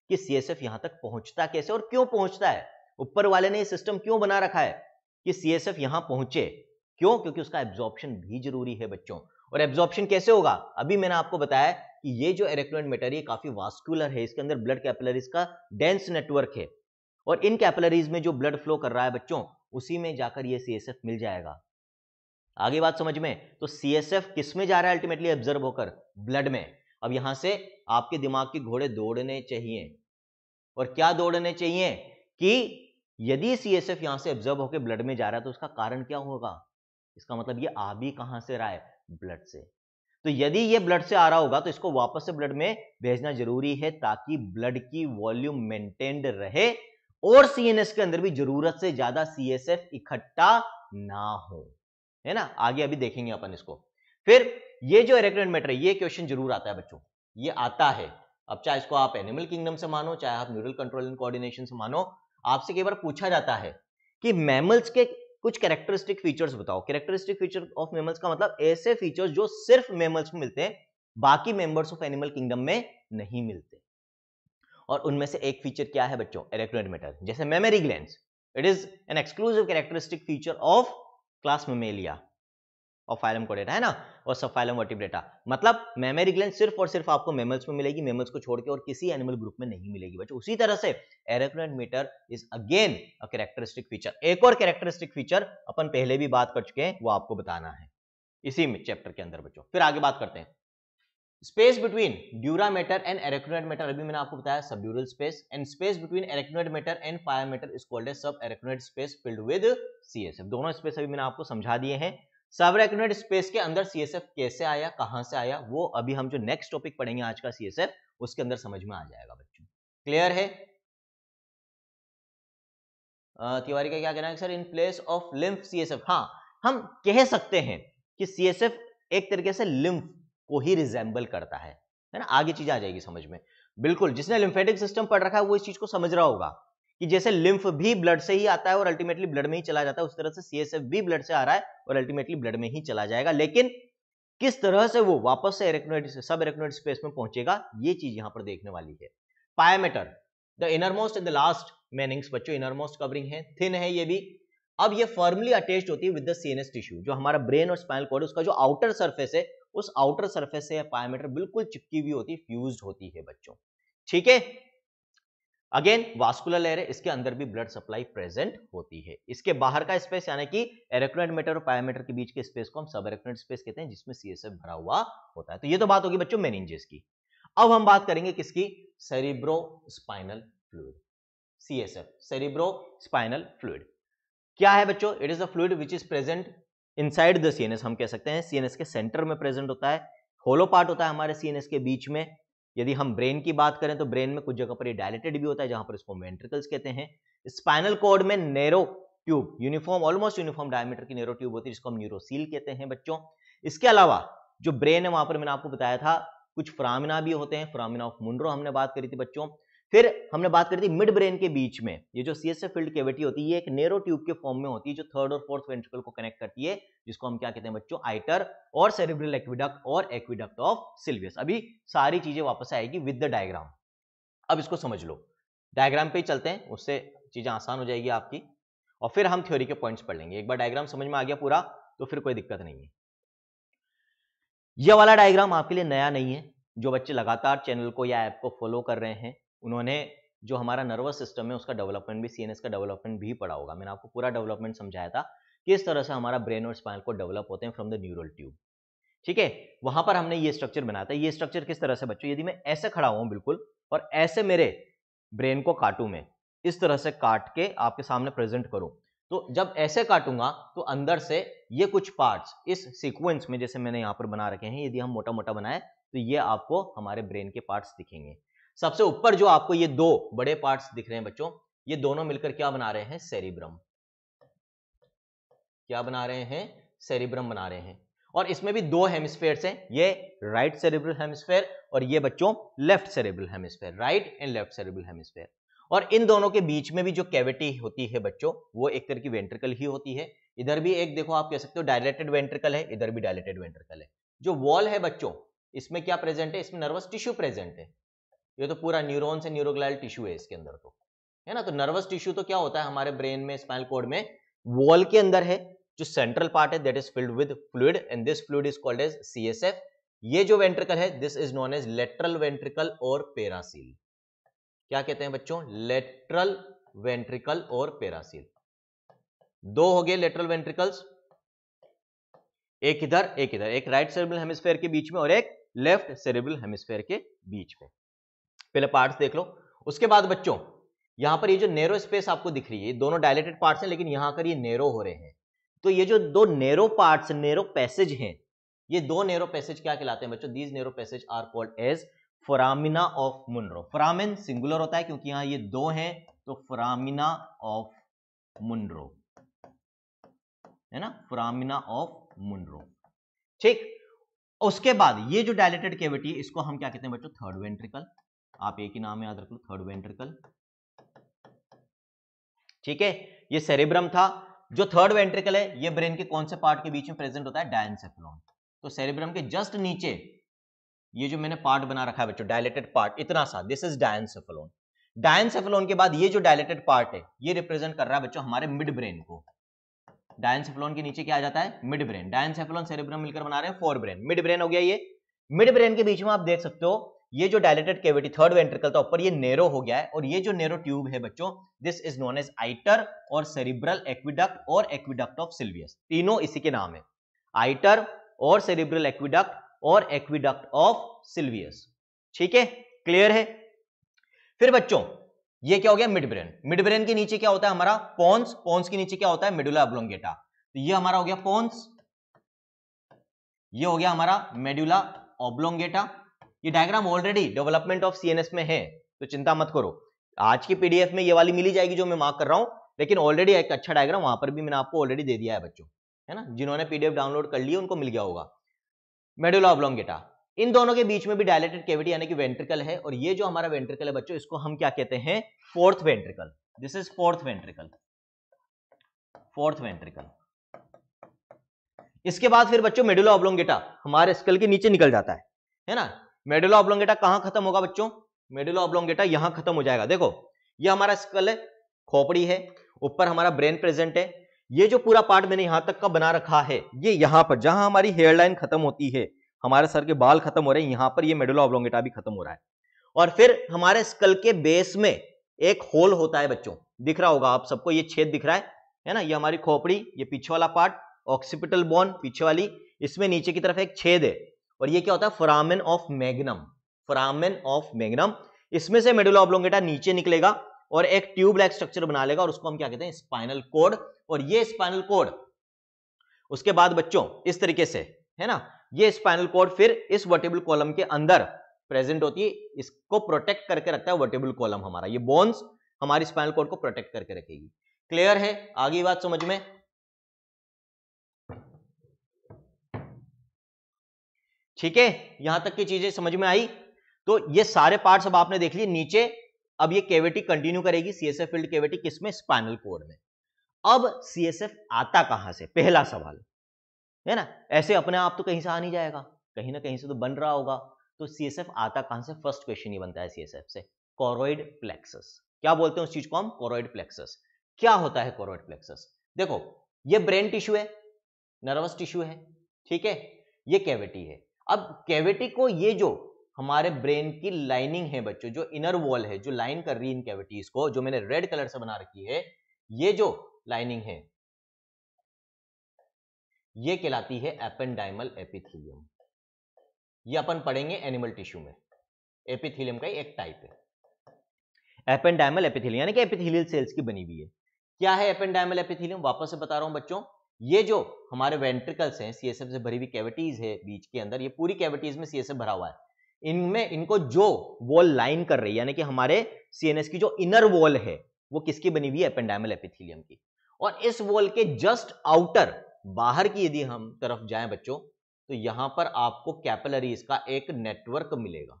कि सीएसएफ यहां तक पहुंचता कैसे और क्यों पहुंचता है ऊपर वाले ने ये सिस्टम क्यों बना रखा है कि सीएसएफ यहां पहुंचे क्यों क्योंकि उसका एब्जॉर्प्शन भी जरूरी है बच्चों और एब्जॉर्प्शन कैसे होगा अभी मैंने आपको बताया कि ये जो एरेक्टोइड मेटर ये काफी वास्कुलर है इसके अंदर ब्लड कैपिलरीज का डेंस नेटवर्क है और इन कैपिलरीज में जो ब्लड फ्लो कर रहा है बच्चों उसी में जाकर ये सी मिल जाएगा आगे बात समझ में तो सी किस में जा रहा है अल्टीमेटली एब्जर्व होकर ब्लड में अब यहां से आपके दिमाग के घोड़े दौड़ने चाहिए और क्या दौड़ने चाहिए कि यदि सी एस एफ यहां से ऑब्जर्व होकर ब्लड में जा रहा है तो उसका कारण क्या होगा इसका मतलब ये आ भी कहां से रहा है ब्लड से तो यदि ये ब्लड से आ रहा होगा तो इसको वापस से ब्लड में भेजना जरूरी है ताकि ब्लड की वॉल्यूम मेंटेन्ड रहे और सीएनएस के अंदर भी जरूरत से ज्यादा सीएसएफ इकट्ठा ना हो है ना आगे अभी देखेंगे अपन इसको फिर ये जो इरेक्टेड मैटर है ये क्वेश्चन जरूर आता है बच्चों ये आता है अब चाहे इसको आप एनिमल किंगडम से मानो चाहे आप न्यूरल कंट्रोल एंड कोऑर्डिनेशन से मानो आपसे कई बार पूछा जाता है कि मैमल्स के कुछ कैरेक्टरिस्टिक फीचर्स बताओ कैरेक्टरिस्टिक फीचर ऑफ मेमल्स का मतलब ऐसे फीचर्स जो सिर्फ मेमल्स को मिलते हैं बाकी मेंबर्स ऑफ एनिमल किंगडम में नहीं मिलते और उनमें से एक फीचर क्या है बच्चों एरेक्टोइड जैसे mammary gland it is an exclusive characteristic feature of class Mammalia और फाइलम कोडेटा है ना और सब फाइलम वर्टिब्रेटा मतलब मेमरी ग्लैंड सिर्फ और सिर्फ आपको मेमल्स में मिलेगी मेमल्स को छोड़ के और किसी एनिमल ग्रुप में नहीं मिलेगी बच्चों उसी तरह से arachnoid mater is again a characteristic feature एक और कैरेक्टरिस्टिक फीचर अपन पहले भी बात कर चुके हैं वो आपको बताना है इसी में चैप्टर के अंदर बच्चों फिर आगे बात करते हैं space between dura mater and arachnoid mater अभी मैंने आपको बताया सब ड्यूरल space and space between arachnoid mater and pia mater is called subarachnoid space filled with CSF दोनों स्पेस अभी मैंने आपको समझा दिए हैं साइबर एक्टिनेट स्पेस के अंदर सीएसएफ कैसे आया कहां से आया वो अभी हम जो नेक्स्ट टॉपिक पढ़ेंगे आज का सीएसएफ उसके अंदर समझ में आ जाएगा बच्चों क्लियर है तिवारी का क्या कहना है sir in place of lymph CSF हाँ हम कह सकते हैं कि सीएसएफ एक तरीके से लिम्फ को ही रिजेंबल करता है ना आगे चीज आ जाएगी समझ में बिल्कुल जिसने लिम्फेटिक सिस्टम पढ़ रखा है वो इस चीज को समझ रहा होगा कि जैसे लिम्फ भी ब्लड से ही आता है और अल्टीमेटली ब्लड में ही चला जाता है उस तरह से सीएसएफ भी ब्लड से आ रहा है और अल्टीमेटली ब्लड में ही चला जाएगा लेकिन किस तरह से वो वापस से एरेक्नोइड सब एरेक्नोइड स्पेस में पहुंचेगा ये चीज यहां पर देखने वाली है pia mater the innermost in the last meninges बच्चों इनरमोस्ट कवरिंग है थिन है ये भी अब ये फर्मली अटैच होती है विद द सीएनएस टिश्यू जो हमारा ब्रेन और स्पाइनल कॉर्ड उसका जो आउटर सर्फेस है उस आउटर सर्फेस से पायामीटर बिल्कुल चिपकी हुई होती फ्यूज होती है बच्चों ठीक है अगेन वास्कुलर लेयर है इसके अंदर भी ब्लड सप्लाई प्रेजेंट होती है इसके बाहर का स्पेस यानी कि एरेक्टोनेट मीटर और पायोमीटर के बीच के स्पेस को हम सब एरेक्टोनेट स्पेस कहते हैं जिसमें सीएसएफ भरा हुआ होता है तो ये तो बात होगी बच्चों मेनिंजेस की अब हम बात करेंगे किसकी cerebrospinal fluid CSF cerebrospinal fluid क्या है बच्चों it is a fluid which is present inside the CNS हम कह सकते हैं सीएनएस के सेंटर में प्रेजेंट होता है होलो पार्ट होता है हमारे सीएनएस के बीच में यदि हम ब्रेन की बात करें तो ब्रेन में कुछ जगह पर ये डायलेटेड भी होता है जहां पर इसको वेंट्रिकल्स कहते हैं स्पाइनल कोड में narrow tube uniform almost uniform diameter की नेरो ट्यूब होती है जिसको हम न्यूरोसील कहते हैं बच्चों इसके अलावा जो ब्रेन है वहां पर मैंने आपको बताया था कुछ फ्रामिना भी होते हैं फ्रामिना ऑफ मुंड्रो हमने बात करी थी बच्चों फिर हमने बात करी थी मिड ब्रेन के बीच में ये जो एस एफ फील्ड केविटी होती है ये एक नेरो ट्यूब के फॉर्म में होती है जो थर्ड और फोर्थ वेंट्रिकल को कनेक्ट करती है जिसको हम क्या कहते हैं बच्चों आइटर और सेरिब्रल एक्विडक्ट और एक्विडक्ट ऑफ सिल्वियस अभी सारी चीजें वापस आएगी विद द डायग्राम अब इसको समझ लो डायग्राम पे ही चलते हैं उससे चीजें आसान हो जाएगी आपकी और फिर हम थ्योरी के पॉइंट्स पढ़ लेंगे एक बार डायग्राम समझ में आ गया पूरा तो फिर कोई दिक्कत नहीं है यह वाला डायग्राम आपके लिए नया नहीं है जो बच्चे लगातार चैनल को या ऐप को फॉलो कर रहे हैं उन्होंने जो हमारा नर्वस सिस्टम है उसका डेवलपमेंट भी सी का डेवलपमेंट भी पड़ा होगा मैंने आपको पूरा डेवलपमेंट समझाया था किस तरह से हमारा ब्रेन और स्पाइनल को डेवलप होते हैं फ्रॉम द न्यूरल ट्यूब ठीक है वहां पर हमने ये स्ट्रक्चर बनाया था ये स्ट्रक्चर किस तरह से बच्चों यदि मैं ऐसे खड़ा हुआ बिल्कुल और ऐसे मेरे ब्रेन को काटू मैं इस तरह से काट के आपके सामने प्रेजेंट करूं तो जब ऐसे काटूंगा तो अंदर से ये कुछ पार्ट्स इस सीक्वेंस में जैसे मैंने यहाँ पर बना रखे हैं यदि हम मोटा मोटा बनाए तो ये आपको हमारे ब्रेन के पार्ट्स दिखेंगे सबसे ऊपर जो आपको ये दो बड़े पार्ट्स दिख रहे हैं बच्चों ये दोनों मिलकर क्या बना रहे हैं सेरिब्रम क्या बना रहे हैं सेरिब्रम बना रहे हैं और इसमें भी दो हेमिस्फेयर हैं ये राइट सेरिब्रल हेमिस्फेयर और ये बच्चों left cerebral hemisphere right and left cerebral hemisphere और इन दोनों के बीच में भी जो कैविटी होती है बच्चों वो एक तरह की वेंट्रिकल ही होती है इधर भी एक देखो आप कह सकते हो डायलेटेड वेंट्रिकल है इधर भी डायलेटेड वेंट्रिकल है जो वॉल है बच्चों इसमें क्या प्रेजेंट है इसमें नर्वस टिश्यू प्रेजेंट है ये तो पूरा न्यूरोन से न्यूरोग्लाइल टिश्यू है इसके अंदर तो है ना तो नर्वस टिश्यू तो क्या होता है हमारे ब्रेन में स्पाइनल कोड में वॉल के अंदर है जो सेंट्रल पार्ट है that is filled with fluid and this fluid is called as C ये जो वेंट्रिकल है this is known as lateral ventricle और पेरासील क्या कहते हैं बच्चों लेटरल वेंट्रिकल और पेरासील दो हो गए लेटरल वेंट्रिकल्स एक इधर एक इधर एक राइट सेरेब्रल हेमिस्फेयर के बीच में और एक लेफ्ट सेरेब्रल हेमिस्फेयर के बीच में पहले पार्ट्स देख लो उसके बाद बच्चों यहां पर ये जो नेरो स्पेस आपको दिख रही है दोनों डायलेटेड पार्ट्स हैं लेकिन यहां आकर ये नेरो हो रहे हैं तो ये जो दो नेरो पार्ट्स नेरो पैसेज हैं ये दो नेरो पैसेज क्या कहलाते हैं बच्चों these narrow passage are called as foramina of Monro foramen singular होता है क्योंकि यहां ये दो हैं तो फरामिना ऑफ मुनरो है ना फरामिना ऑफ मुनरो ठीक उसके बाद ये जो डायलेटेड केविटी इसको हम क्या कहते हैं बच्चों थर्ड वेंट्रिकल आप एक ही नाम याद रख लो थर्ड वेंट्रिकल ठीक है ये सेरेब्रम था जो थर्ड वेंट्रिकल है ये ब्रेन के कौन से पार्ट के बीच में प्रेजेंट होता है डायनसेफलॉन तो सेरेब्रम के जस्ट नीचे ये जो मैंने पार्ट बना रखा है बच्चों डायलेटेड पार्ट इतना सा दिस इज डायनसेफलॉन डायनसेफलॉन के बाद ये जो डायलेटेड पार्ट है ये रिप्रेजेंट कर रहा है बच्चों हमारे मिड ब्रेन को डायनसेफलॉन के नीचे क्या आ जाता है मिड ब्रेन डायनसेफलॉन सेरेब्रम मिलकर बना रहे हैं फोर ब्रेन मिड ब्रेन हो गया ये मिड ब्रेन के बीच में आप देख सकते हो ये जो डायलेटेड केविटी थर्ड वेंट्रिकल था ऊपर ये नेरो हो गया है और ये जो नेरो ट्यूब है बच्चों this is known as iter और सेरिब्रल एक्विडक्ट और एक्विडक्ट ऑफ सिल्वियस तीनों इसी के नाम है आइटर और सेरिब्रल एक्विडक्ट और एक्विडक्ट ऑफ सिल्वियस ठीक है क्लियर है फिर बच्चों ये क्या हो गया मिड ब्रेन मिड ब्रेन के नीचे क्या होता है हमारा पॉन्स पॉन्स के नीचे क्या होता है मेडुला अब्लोंगेटा तो ये हमारा हो गया पॉन्स ये हो गया हमारा मेडुला ऑब्लोंगेटा ये diagram already development of CNS में है तो चिंता मत करो आज की पीडीएफ में ये वाली मिली जाएगी जो मैं मार्क कर रहा हूं लेकिन ऑलरेडी एक अच्छा डायग्राम वहां पर भी मैंने आपको ऑलरेडी दे दिया है बच्चों है ना जिन्होंने पीडीएफ डाउनलोड कर लिया उनको मिल गया होगा मेडुला ऑब्लोंगेटा इन दोनों के बीच में भी डायलेटेड केविटी यानी कि वेंट्रिकल है और ये जो हमारा वेंट्रिकल है बच्चों इसको हम क्या कहते हैं fourth ventricle this is fourth ventricle fourth ventricle इसके बाद फिर बच्चों मेडुला ऑब्लोंगेटा हमारे स्कल के नीचे निकल जाता है है ना मेडुला ऑब्लोंगेटा कहां खत्म होगा बच्चों मेडुला ऑब्लोंगेटा यहां खत्म हो जाएगा देखो ये हमारा स्कल है खोपड़ी है ऊपर हमारा ब्रेन प्रेजेंट है ये जो पूरा पार्ट मैंने यहां तक का बना रखा है ये यहां पर जहां हमारी हेयरलाइन खत्म होती है हमारे सर के बाल खत्म हो रहे हैं यहां पर ये मेडुला ऑब्लोंगेटा भी खत्म हो रहा है और फिर हमारे स्कल के बेस में एक होल होता है बच्चों दिख रहा होगा आप सबको ये छेद दिख रहा है है ना ये हमारी खोपड़ी ये पीछे वाला पार्ट ऑक्सीपिटल बोन पीछे वाली इसमें नीचे की तरफ एक छेद है और ये क्या होता है foramen of magnum foramen of magnum इसमें से मेडुला ऑब्लोंगेटा नीचे निकलेगा और एक ट्यूब लाइक स्ट्रक्चर बना लेगा और उसको हम क्या कहते हैं स्पाइनल कोड और ये स्पाइनल कोड उसके बाद बच्चों इस तरीके से है ना ये स्पाइनल कोड फिर इस वर्टेबल कॉलम के अंदर प्रेजेंट होती है इसको प्रोटेक्ट करके रखता है वर्टेबल कॉलम हमारा ये बोन्स हमारी स्पाइनल कोड को प्रोटेक्ट करके रखेगी क्लियर है आगे बात समझ में ठीक है यहां तक की चीजें समझ में आई तो ये सारे पार्ट्स अब आपने देख लिए नीचे अब ये केविटी कंटिन्यू करेगी सीएसएफ फील्ड केविटी किसमें स्पाइनल कोर में अब सीएसएफ आता कहां से पहला सवाल है ना ऐसे अपने आप तो कहीं से आ नहीं जाएगा कहीं ना कहीं से तो बन रहा होगा तो सीएसएफ आता कहां से फर्स्ट क्वेश्चन ही बनता है सीएसएफ से कॉरोइड प्लेक्सस क्या बोलते हैं उस चीज को हम कॉरोइड प्लेक्सस क्या होता है कॉरोइड प्लेक्सस देखो ये ब्रेन टिश्यू है नर्वस टिश्यू है ठीक है ये कैविटी है अब कैविटी को ये जो हमारे ब्रेन की लाइनिंग है बच्चों जो इनर वॉल है जो लाइन कर रही इन कैविटीज को जो मैंने रेड कलर से बना रखी है ये जो लाइनिंग है ये कहलाती है एपेंडाइमल एपिथिलियम ये अपन पढ़ेंगे एनिमल टिश्यू में एपिथिलियम का एक टाइप है एपेंडाइमल एपिथिलियम यानी कि एपिथिलियल सेल्स की बनी हुई है क्या है एपेंडाइमल एपिथिलियम वापस से बता रहा हूं बच्चों ये जो हमारे वेंट्रिकल्स हैं सीएसएफ से भरी हुई कैविटीज है बीच के अंदर ये पूरी कैविटीज में सीएसएफ भरा हुआ है इनमें इनको जो वॉल लाइन कर रही है यानी कि हमारे सीएनएस की जो इनर वॉल है वो किसकी बनी हुई है एपेंडाइमल एपिथिलियम की और इस वॉल के जस्ट आउटर बाहर की यदि हम तरफ जाएं बच्चों तो यहां पर आपको कैपलरीज का एक नेटवर्क मिलेगा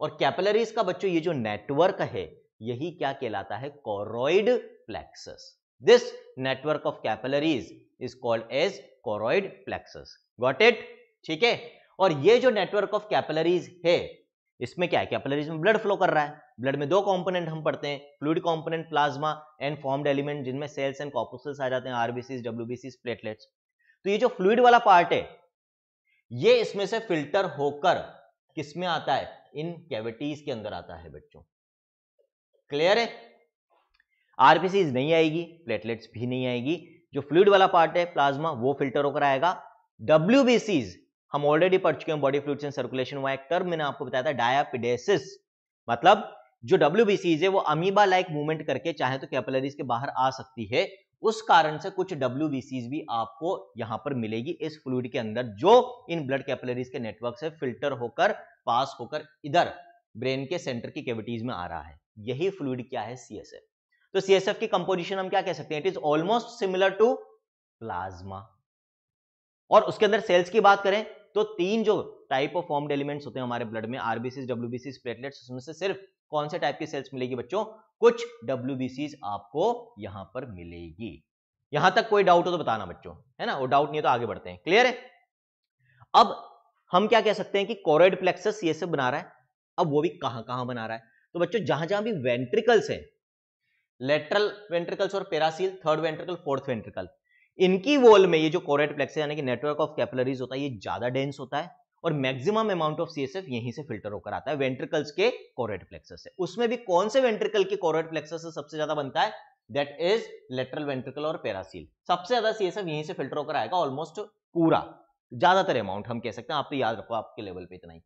और कैपलरीज का बच्चों ये जो नेटवर्क है यही क्या कहलाता है choroid plexus This network of capillaries is called as choroid plexus. Got it? ठीक है और ये जो नेटवर्क ऑफ कैपिलरीज है इसमें क्या है कैपिलरीज में ब्लड फ्लो कर रहा है ब्लड में दो कंपोनेंट हम पढ़ते हैं fluid component plasma and formed element जिनमें सेल्स एंड कॉपोसल्स आ जाते हैं आरबीसीज डब्ल्यूबीसीज प्लेटलेट्स तो ये जो फ्लूड वाला पार्ट है ये इसमें से फिल्टर होकर किसमें आता है इन कैविटीज के अंदर आता है बच्चों क्लियर है आरपीसीज नहीं आएगी प्लेटलेट्स भी नहीं आएगी जो फ्लूड वाला पार्ट है प्लाज्मा वो फिल्टर होकर आएगा डब्ल्यू हम ऑलरेडी पढ़ चुके हैं बॉडी फ्लूड एंड सर्कुलेशन वहां एक टर्म मैंने आपको बताया था डायापिडेसिस मतलब जो डब्ल्यू है वो अमीबा लाइक मूवमेंट करके चाहे तो कैपलरीज के बाहर आ सकती है उस कारण से कुछ डब्ल्यू भी आपको यहां पर मिलेगी इस फ्लूड के अंदर जो इन ब्लड कैपलरीज के नेटवर्क से फिल्टर होकर पास होकर इधर ब्रेन के सेंटर की कैविटीज में आ रहा है यही फ्लूड क्या है सीएसएफ तो सीएसएफ की कंपोजिशन हम क्या कह सकते हैं it is almost similar to plasma और उसके अंदर सेल्स की बात करें तो तीन जो टाइप ऑफ फॉर्म्ड एलिमेंट्स होते हैं हमारे ब्लड में आरबीसी डब्ल्यूबीसी प्लेटलेट्स उसमें से सिर्फ कौन से टाइप की सेल्स मिलेगी बच्चों कुछ डब्ल्यूबीसीज आपको यहां पर मिलेगी यहां तक कोई डाउट हो तो बताना बच्चों है ना वो डाउट नहीं है तो आगे बढ़ते हैं क्लियर है अब हम क्या कह सकते हैं कि कोरोइड प्लेक्सस ये सब बना रहा है अब वो भी कहां कहां बना रहा है तो बच्चों जहां जहां भी वेंट्रिकल्स हैं लेटरल वेंट्रिकल्स और paracoel third ventricle fourth ventricle इनकी वॉल में ये जो कोरेट प्लेक्स यानी कि नेटवर्क ऑफ कैपलरीज होता है ये ज्यादा डेंस होता है और मैक्सिमम अमाउंट ऑफ सीएसएफ यहीं से फिल्टर होकर आता है वेंट्रिकल्स के कोरेट प्लेक्सस से उसमें भी कौन से वेंट्रिकल के कोरेट प्लेक्सस से सबसे ज्यादा बनता है दैट इज लेटरल वेंट्रिकल और पेरासील सबसे ज्यादा सीएसएफ यहीं से फिल्टर होकर आएगा ऑलमोस्ट पूरा ज्यादातर अमाउंट हम कह सकते हैं आप तो याद रखो आपके लेवल पे इतना ही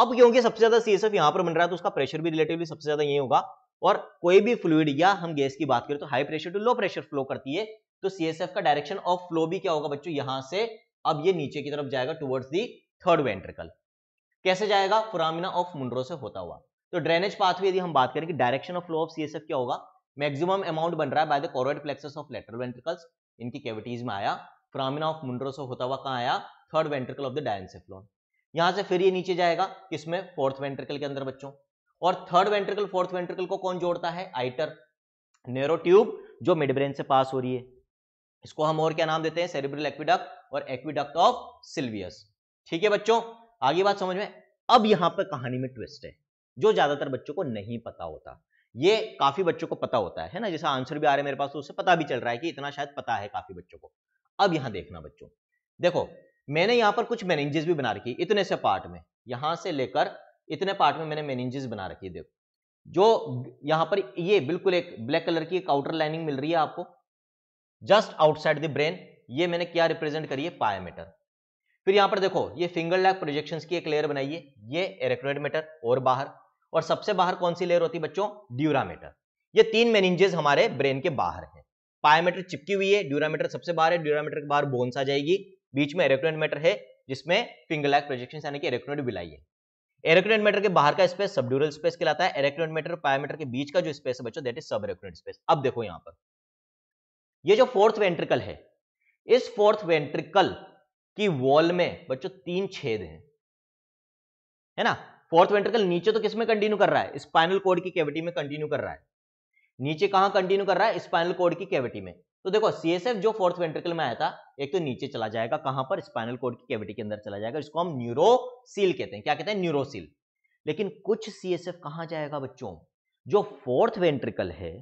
अब क्योंकि सबसे ज्यादा सीएसएफ यहां पर बन रहा है तो उसका प्रेशर भी रिलेटिवली सबसे ज्यादा यही होगा और कोई भी फ्लूड या हम गैस की बात करें तो high pressure to low pressure flow करती है तो सीएसएफ का डायरेक्शन ऑफ फ्लो भी क्या होगा बच्चों यहां से अब ये नीचे की तरफ जाएगा टुवर्ड्स दी थर्ड वेंट्रिकल कैसे जाएगा फुरामिना ऑफ मुंड्रो से होता हुआ तो ड्रेनेज पाथवे यदि हम बात करें कि direction of flow of CSF क्या होगा मैक्सिमम अमाउंट बन रहा है by the choroid plexus of lateral ventricles इनकी कैविटीज में आया फ्रामिना ऑफ मुंड्रो से होता हुआ कहां आया third ventricle of the diencephalon यहां से फिर ये नीचे जाएगा किसमें फोर्थ वेंट्रिकल के अंदर बच्चों और थर्ड वेंट्रिकल फोर्थ वेंट्रिकल को कौन जोड़ता है आइटर नेरो ट्यूब जो मिडब्रेन से पास हो रही है इसको हम और क्या नाम देते हैं सेरिब्रल एक्विडक्ट और एक्विडक्ट ऑफ सिल्वियस ठीक है बच्चों आगे बात समझ में अब यहां पर कहानी में ट्विस्ट है जो ज्यादातर बच्चों को नहीं पता होता ये काफी बच्चों को पता होता है, है ना जैसा आंसर भी आ रहा है मेरे पास तो उससे पता भी चल रहा है कि इतना शायद पता है काफी बच्चों को अब यहां देखना बच्चों देखो मैंने यहां पर कुछ मैनेजेस भी बना रखी इतने से पार्ट में यहां से लेकर इतने पार्ट में मैंने मेनिंजेस बना रखी है देखो जो यहां पर ये बिल्कुल एक ब्लैक कलर की एक आउटर लाइनिंग मिल रही है आपको जस्ट आउटसाइड द ब्रेन ये मैंने क्या रिप्रेजेंट करी है पायामीटर फिर यहां पर देखो ये फिंगर लैक प्रोजेक्शन की एक लेयर बनाइए ये एरेक्टोइड मीटर और बाहर और सबसे बाहर कौन सी लेयर होती है बच्चों ड्यूरामीटर ये तीन मेनिंजेस हमारे ब्रेन के बाहर है पायामीटर चिपकी हुई है ड्यूरामीटर सबसे बाहर है ड्यूरामीटर के बाहर बोन्स आ जाएगी बीच में एरेक्टोइड मीटर है जिसमें फिंगर लैक प्रोजेक्शन यानी कि एरेक्टोइड बिलाई है एरेक्टोरेट मीटर के बाहर का स्पेस सबड्यूरल स्पेस कहलाता है एरेक्टोरेट मीटर पायामीटर के बीच का जो स्पेस है बच्चों दैट इज सब एरेक्टोरेट स्पेस अब देखो यहां पर ये जो फोर्थ वेंट्रिकल है इस फोर्थ वेंट्रिकल की वॉल में बच्चों तीन छेद हैं है ना फोर्थ वेंट्रिकल नीचे तो किस में कंटिन्यू कर रहा है स्पाइनल कोड की कैविटी में कंटिन्यू कर रहा है नीचे कहां कंटिन्यू कर रहा है स्पाइनल कोड की कैविटी में तो देखो सीएसएफ जो फोर्थ वेंट्रिकल में आया था एक तो नीचे चला जाएगा कहां पर स्पाइनल कोड की कैविटी के अंदर चला जाएगा इसको हम न्यूरोसील कहते हैं क्या कहते हैं न्यूरोसील लेकिन कुछ सी एस एफ कहां जाएगा बच्चों जो फोर्थ वेंट्रिकल है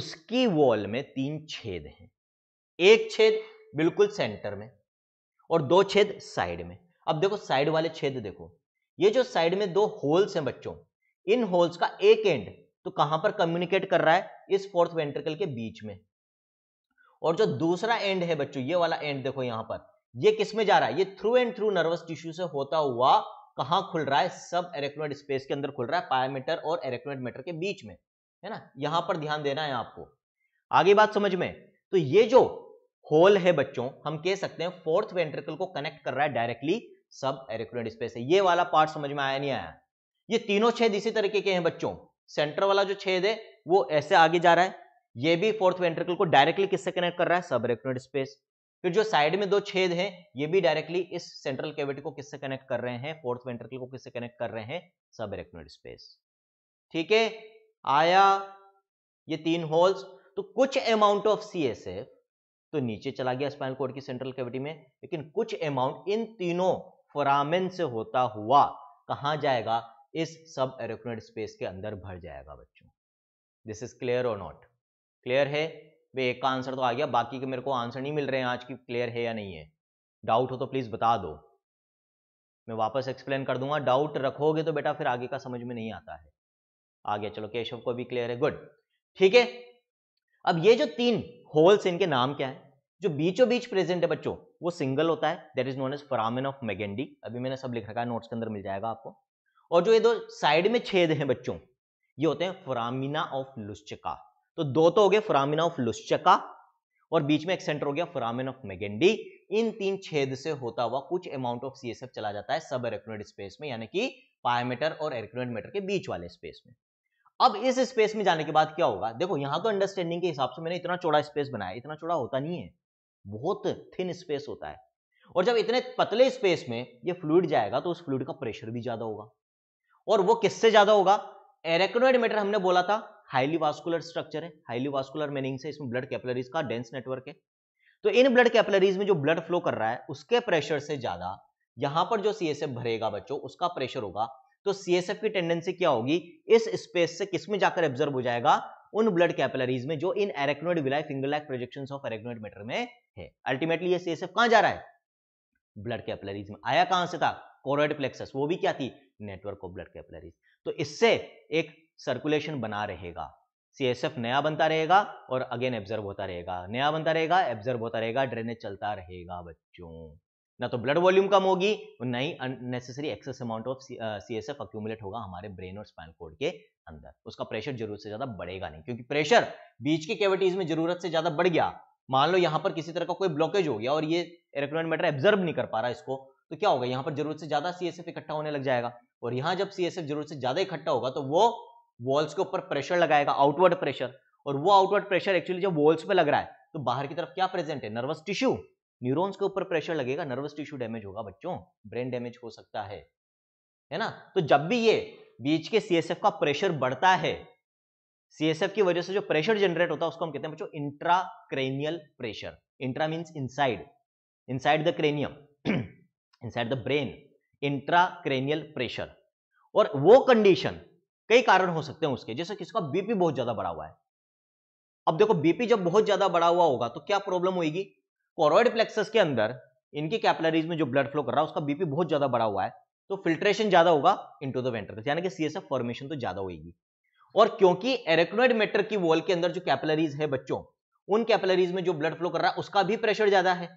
उसकी वॉल में तीन छेद हैं एक छेद बिल्कुल सेंटर में और दो छेद साइड में अब देखो साइड वाले छेद देखो ये जो साइड में दो होल्स हैं बच्चों इन होल्स का एक एंड तो कहां पर कम्युनिकेट कर रहा है इस फोर्थ वेंट्रिकल के बीच में और जो दूसरा एंड है बच्चों ये वाला एंड देखो यहां पर ये किस में जा रहा है ये through and through nervous tissue से होता हुआ कहां खुल रहा है सब एरेक्नोइड स्पेस के अंदर खुल रहा है पायामीटर और एरेक्नोइड मीटर के बीच में है ना यहां पर ध्यान देना है आपको आगे बात समझ में तो ये जो होल है बच्चों हम कह सकते हैं फोर्थ वेंट्रिकल को कनेक्ट कर रहा है डायरेक्टली सब एरेक्ट स्पेस है ये वाला पार्ट समझ में आया नहीं आया ये तीनों छेद इसी तरीके के हैं बच्चों सेंटर वाला जो छेद है वो ऐसे आगे जा रहा है ये भी फोर्थ वेंट्रिकल को डायरेक्टली किससे कनेक्ट कर रहा है सब रेक्टोनेट स्पेस फिर जो साइड में दो छेद हैं ये भी डायरेक्टली इस सेंट्रल कैविटी को किससे कनेक्ट कर रहे हैं फोर्थ वेंट्रिकल को किससे कनेक्ट कर रहे हैं सब रेक्टोनेट स्पेस ठीक है आया ये तीन होल्स तो कुछ amount of C S F तो नीचे चला गया स्पाइनल कोड की सेंट्रल कैविटी में लेकिन कुछ अमाउंट इन तीनों फोरामेन से होता हुआ कहा जाएगा इस सब एरोक्नोड स्पेस के अंदर भर जाएगा बच्चों दिस इज क्लियर और नॉट क्लियर है भाई एक का आंसर तो आ गया बाकी के मेरे को आंसर नहीं मिल रहे हैं आज की क्लियर है या नहीं है डाउट हो तो प्लीज़ बता दो मैं वापस एक्सप्लेन कर दूंगा डाउट रखोगे तो बेटा फिर आगे का समझ में नहीं आता है आ गया चलो केशव को भी क्लियर है गुड ठीक है अब ये जो तीन होल्स इनके नाम क्या है जो बीचों बीच प्रेजेंट है बच्चों वो सिंगल होता है that is known as foramen of Magendie अभी मैंने सब लिख रखा है नोट्स के अंदर मिल जाएगा आपको और जो ये दो साइड में छेद हैं बच्चों ये होते हैं फरामिना ऑफ लुस्चका तो दो तो हो गए फरामिना ऑफ लुस्चका और बीच में एक सेंटर हो गया फ्रामिन ऑफ मेगेंडी इन तीन छेद से होता हुआ कुछ अमाउंट ऑफ सी चला जाता है सब एरेक्ट स्पेस में यानी कि पायमीटर और एरेक्ट मीटर के बीच वाले स्पेस में अब इस स्पेस में जाने के बाद क्या होगा देखो यहां तो अंडरस्टैंडिंग के हिसाब से मैंने इतना चौड़ा स्पेस बनाया इतना चौड़ा होता नहीं है बहुत थिन स्पेस होता है और जब इतने पतले स्पेस में ये फ्लूड जाएगा तो उस फ्लूड का प्रेशर भी ज्यादा होगा और वो किससे ज्यादा होगा एरेक्नोइड मीटर हमने बोला था हाईली वास्कुलर स्ट्रक्चर है हाईली वास्कुलर मीनिंग से इसमें ब्लड कैपलरीज का डेंस नेटवर्क है तो इन ब्लड कैपलरीज में जो ब्लड फ्लो कर रहा है उसके प्रेशर से ज्यादा यहां पर जो सीएसएफ भरेगा बच्चों उसका प्रेशर होगा तो सीएसएफ की टेंडेंसी क्या होगी इस स्पेस से किसमें जाकर एब्जर्व हो जाएगा उन ब्लड कैपलरीज में जो इन arachnoid villi finger like projection of arachnoid mater में है अल्टीमेटली ये सीएसएफ कहां जा रहा है ब्लड कैपलरीज में आया कहां से था कोरोइड प्लेक्सस वो भी क्या थी नेटवर्क ऑफ ब्लड कैपलरीज तो इससे एक सर्कुलेशन बना रहेगा सीएसएफ नया बनता रहेगा और अगेन एब्जर्व होता रहेगा नया बनता रहेगा एब्जर्व होता रहेगा ड्रेनेज चलता रहेगा बच्चों ना तो ब्लड वॉल्यूम कम होगी और ना ही unnecessary excess amount of C S F accumulate होगा हमारे ब्रेन और स्पाइन कोड के अंदर उसका प्रेशर जरूरत से ज्यादा बढ़ेगा नहीं क्योंकि प्रेशर बीच की कैविटीज में जरूरत से ज्यादा बढ़ गया मान लो यहाँ पर किसी तरह का कोई ब्लॉकेज हो गया और ये इलेक्ट्रॉन मैटर एब्जर्व नहीं कर पा रहा इसको तो क्या होगा यहाँ पर जरूरत से ज्यादा सी इकट्ठा होने लग जाएगा और यहाँ जब सी जरूरत से ज्यादा इकट्ठा होगा तो वो वॉल्स के ऊपर प्रेशर लगाएगा आउटवर्ड प्रेशर और वो आउटवर्ड प्रेशर एक्चुअली जब वॉल्स पे लग रहा है तो बाहर की तरफ क्या प्रेजेंट है नर्वस टिश्यू न्यूरॉन्स के ऊपर प्रेशर लगेगा नर्वस टिश्यू डैमेज होगा बच्चों ब्रेन डैमेज हो सकता है है ना तो जब भी ये बीच के सीएसएफ का प्रेशर बढ़ता है सीएसएफ की वजह से जो प्रेशर जनरेट होता है उसको हम कहते हैं बच्चों intracranial pressure intra means inside inside the cranium inside the brain intracranial pressure और वो कंडीशन कई कारण हो सकते हैं उसके जैसे किसी का बीपी बहुत ज्यादा बढ़ा हुआ है अब देखो बीपी जब बहुत ज्यादा बढ़ा हुआ होगा तो क्या प्रॉब्लम होगी कोरोइड प्लेक्सस के अंदर इनकी कैपिलरीज में जो ब्लड फ्लो कर रहा है उसका बीपी बहुत ज्यादा बढ़ा हुआ है तो फिल्ट्रेशन ज्यादा होगा इनटू द वेंट्रिकल्स यानी कि सीएसएफ फॉर्मेशन तो ज्यादा होगी और क्योंकि एरेक्नोइड मेटर की वॉल के अंदर जो कैपिलरीज है बच्चों उन कैपिलरीज में जो ब्लड फ्लो कर रहा है उसका भी प्रेशर ज्यादा है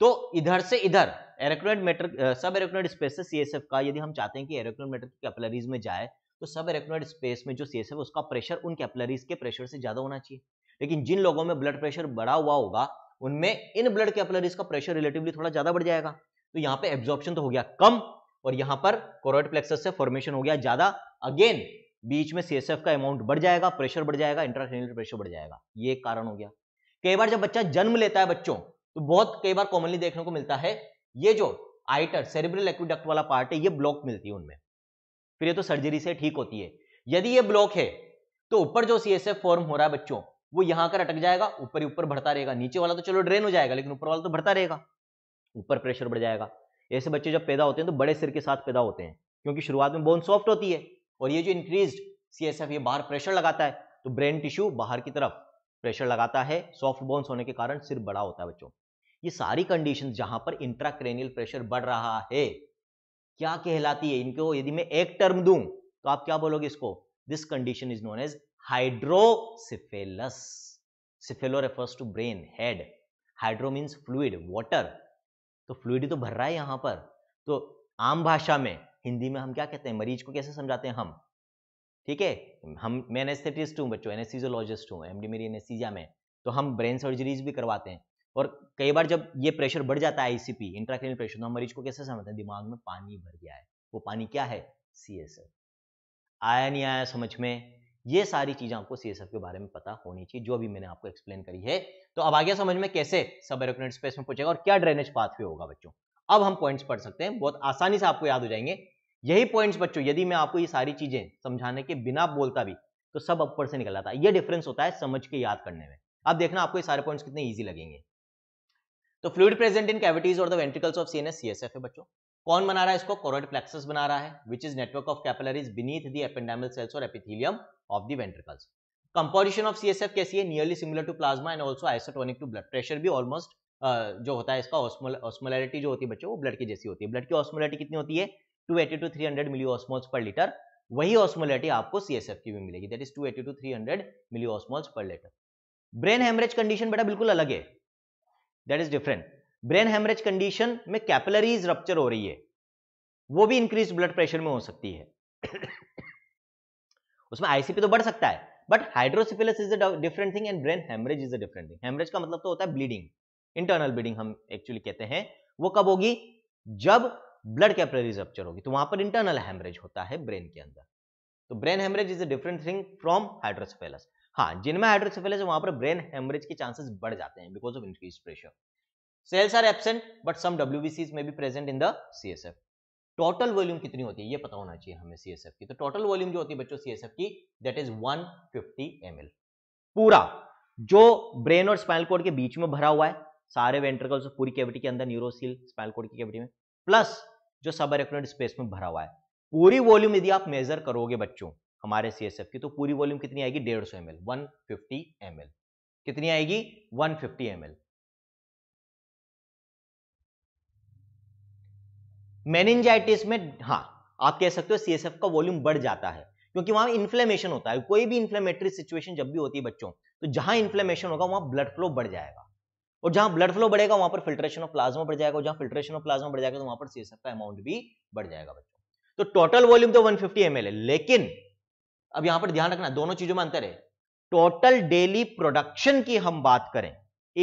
तो इधर से इधर arachnoid mater subarachnoid space से सीएसएफ का यदि हम चाहते हैं कि एरेक्नोइड मेटर की कैपिलरीज में जाए तो सब एरेक्नोइड स्पेस में जो सीएस है उसका प्रेशर उन कैपलरीज के प्रेशर से ज्यादा होना चाहिए लेकिन जिन लोगों में ब्लड प्रेशर बढ़ा हुआ होगा उनमें इन ब्लड कैपलरीज का प्रेशर रिलेटिवली थोड़ा ज्यादा बढ़ जाएगा तो यहाँ पे एब्जॉर्प्शन तो हो गया कम और यहाँ पर कोरोइड प्लेक्सस से फॉर्मेशन हो गया ज्यादा अगेन बीच में सीएसएफ का अमाउंट बढ़ जाएगा प्रेशर बढ़ जाएगा इंट्राक्रेनियल प्रेशर बढ़ जाएगा ये कारण हो गया कई बार जब बच्चा जन्म लेता है बच्चों तो बहुत कई बार कॉमनली देखने को मिलता है ये जो आइटर सेरिब्रल एक्विडक्ट वाला पार्ट है ये ब्लॉक मिलती है उनमें फिर ये तो सर्जरी से ठीक होती है यदि ये ब्लॉक है तो ऊपर जो सी फॉर्म हो रहा है बच्चों वो यहां कर अटक जाएगा ऊपर ही ऊपर बढ़ता रहेगा नीचे वाला तो चलो ड्रेन हो जाएगा लेकिन ऊपर वाला तो बढ़ता रहेगा ऊपर प्रेशर बढ़ जाएगा ऐसे बच्चे जब पैदा होते हैं तो बड़े सिर के साथ पैदा होते हैं क्योंकि शुरुआत में बोन सॉफ्ट होती है और ये जो इंक्रीज सी ये बाहर प्रेशर लगाता है तो ब्रेन टिश्यू बाहर की तरफ प्रेशर लगाता है सॉफ्ट बोन्स होने के कारण सिर बड़ा होता है बच्चों ये सारी कंडीशन जहां पर इंट्राक्रेनियल प्रेशर बढ़ रहा है क्या कहलाती है इनको यदि मैं एक टर्म दूं तो आप क्या बोलोगे इसको this condition is known as hydrocephalus cephalo refers to brain head hydro means fluid water तो फ्लूड तो भर रहा है यहां पर तो आम भाषा में हिंदी में हम क्या कहते हैं मरीज को कैसे समझाते हैं हम ठीक है हम मैं एनेस्थेटिस्ट हूँ बच्चों एनेस्थिजोलॉजिस्ट हूँ एमडी मेरी एनेस्थीजिया में तो हम ब्रेन सर्जरीज भी करवाते हैं और कई बार जब ये प्रेशर बढ़ जाता है आईसीपी इंट्राक्रेनियल प्रेशर तो हम मरीज को कैसे समझते हैं दिमाग में पानी भर गया है वो पानी क्या है सी आया नहीं आया समझ में ये सारी चीजें आपको सी के बारे में पता होनी चाहिए जो अभी मैंने आपको एक्सप्लेन करी है तो अब आ गया समझ में कैसे सब एरोक्रेट स्पेस में पूछेगा और क्या ड्रेनेज पाथवे होगा बच्चों अब हम पॉइंट्स पढ़ सकते हैं बहुत आसानी से आपको याद हो जाएंगे यही पॉइंट्स बच्चों यदि मैं आपको ये सारी चीजें समझाने के बिना बोलता भी तो सब ऊपर से निकल आता है ये डिफरेंस होता है समझ के याद करने में अब देखना आपको ये सारे पॉइंट्स कितने ईजी लगेंगे तो फ्लूड प्रेजेंट इन कैविटीज और the ventricles of CNS CSF है बच्चों कौन बना रहा है इसको कोरोइड प्लेक्सस बना रहा है which is network of capillaries beneath the ependymal cells और epithelium of the ventricles composition of CSF कैसी है nearly similar to plasma and also isotonic to blood pressure भी ऑलमोस्ट जो होता है इसका ऑस्मोलैरिटी जो होती है बच्चों वो ब्लड की जैसी होती है ब्लड की ऑस्मोलैरिटी कितनी होती है 280 to 300 milliosmoles per litre वही ऑस्मोलैरिटी आपको सीएसएफ की भी मिलेगी that is 280 to 300 milliosmoles per litre brain haemorrhage condition बेटा बिल्कुल अलग है that is different brain haemorrhage condition में कैपिलरीज रप्चर हो रही है वो भी इंक्रीज ब्लड प्रेशर में हो सकती है उसमें आईसीपी तो बढ़ सकता है but hydrocephalus is a different thing and brain haemorrhage is a different thing haemorrhage का मतलब तो होता है ब्लीडिंग इंटरनल ब्लीडिंग हम एक्चुअली कहते हैं वो कब होगी जब ब्लड कैपलरीज रप्चर होगी तो वहां पर इंटरनल हेमरेज होता है ब्रेन के अंदर तो brain haemorrhage is a different thing from hydrocephalus हाँ जिनमें हाइड्रोसेफेलस वहां पर ब्रेन हेमरेज के चांसेस बढ़ जाते हैं because of increase pressure cells are absent but some W में भी present in the C total volume कितनी होती है ये पता होना चाहिए हमें सी की तो टोटल वॉल्यूम जो होती है बच्चों सी की दैट इज वन फिफ्टी पूरा जो ब्रेन और स्पाइनल कोड के बीच में भरा हुआ है सारे वेंट्रिकल्स पूरी कैविटी के अंदर न्यूरोसील स्पाइनल कोड की कैविटी में प्लस जो सब स्पेस में भरा हुआ है पूरी वॉल्यूम यदि आप मेजर करोगे बच्चों हमारे सी की तो पूरी वॉल्यूम कितनी आएगी डेढ़ सौ M L one fifty M L कितनी आएगी one fifty M L meningitis में हाँ आप कह सकते हो सीएसएफ का वॉल्यूम बढ़ जाता है क्योंकि वहां इन्फ्लेमेशन होता है कोई भी इन्फ्लेमेटरी सिचुएशन जब भी होती है बच्चों तो जहां इन्फ्लेमेशन होगा वहां ब्लड फ्लो बढ़ जाएगा और जहां ब्लड फ्लो बढ़ेगा वहां पर फिल्ट्रेशन ऑफ प्लाज्मा बढ़ जाएगा जहां फिल्ट्रेशन ऑफ प्लाज्मा बढ़ जाएगा तो वहां पर सीएसएफ का अमाउंट भी बढ़ जाएगा बच्चों तो टोटल वॉल्यूम तो 150 ml है लेकिन अब यहां पर ध्यान रखना दोनों चीजों में अंतर है टोटल डेली प्रोडक्शन की हम बात करें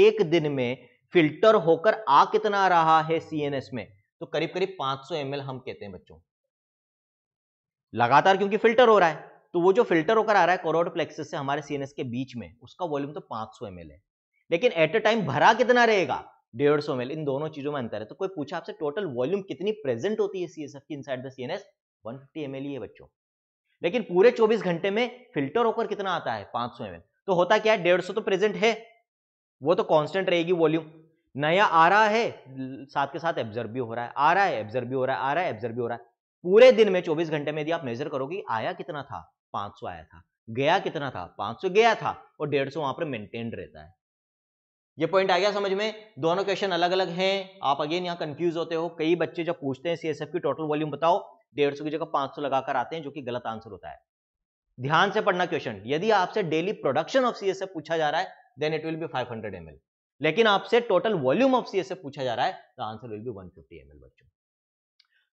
एक दिन में फिल्टर होकर आ कितना रहा है सीएनएस में तो करीब करीब 500 सौ हम कहते हैं बच्चों लगातार क्योंकि फिल्टर हो रहा है तो वो जो फिल्टर होकर आ रहा है कोरोड प्लेक्सिस से हमारे सीएनएस के बीच में उसका वॉल्यूम तो 500 सौ है लेकिन एट ए टाइम भरा कितना रहेगा डेढ़ सौ इन दोनों चीजों में अंतर है तो कोई पूछा आपसे टोटल वॉल्यूम कितनी प्रेजेंट होती है सीएसएफ की इनसाइड द सीएनएस 150 एमएल ही है बच्चों लेकिन पूरे 24 घंटे में फिल्टर होकर कितना आता है 500 सौ तो होता क्या है डेढ़ तो प्रेजेंट है वो तो कांस्टेंट रहेगी वॉल्यूम नया आ रहा है साथ के साथ एब्जर्व भी हो रहा है आ रहा है एब्जर्व भी हो रहा है आ रहा है एब्जर्व भी हो रहा है पूरे दिन में 24 घंटे में यदि आप मेजर करोगे आया कितना था 500 आया था गया कितना था 500 गया था और 150 वहां पर मेंटेन रहता है ये पॉइंट आ गया समझ में दोनों क्वेश्चन अलग अलग हैं आप अगेन यहाँ कंफ्यूज होते हो कई बच्चे जब पूछते हैं सीएसएफ की टोटल वॉल्यूम बताओ डेढ़ की जगह पांच लगाकर आते हैं जो कि गलत आंसर होता है ध्यान से पढ़ना क्वेश्चन यदि आपसे डेली प्रोडक्शन ऑफ सीएसएफ पूछा जा रहा है then it will be 500 hundred लेकिन आपसे टोटल वॉल्यूम ऑफ सीएसएफ पूछा जा रहा है तो answer will be 150 fifty M बच्चों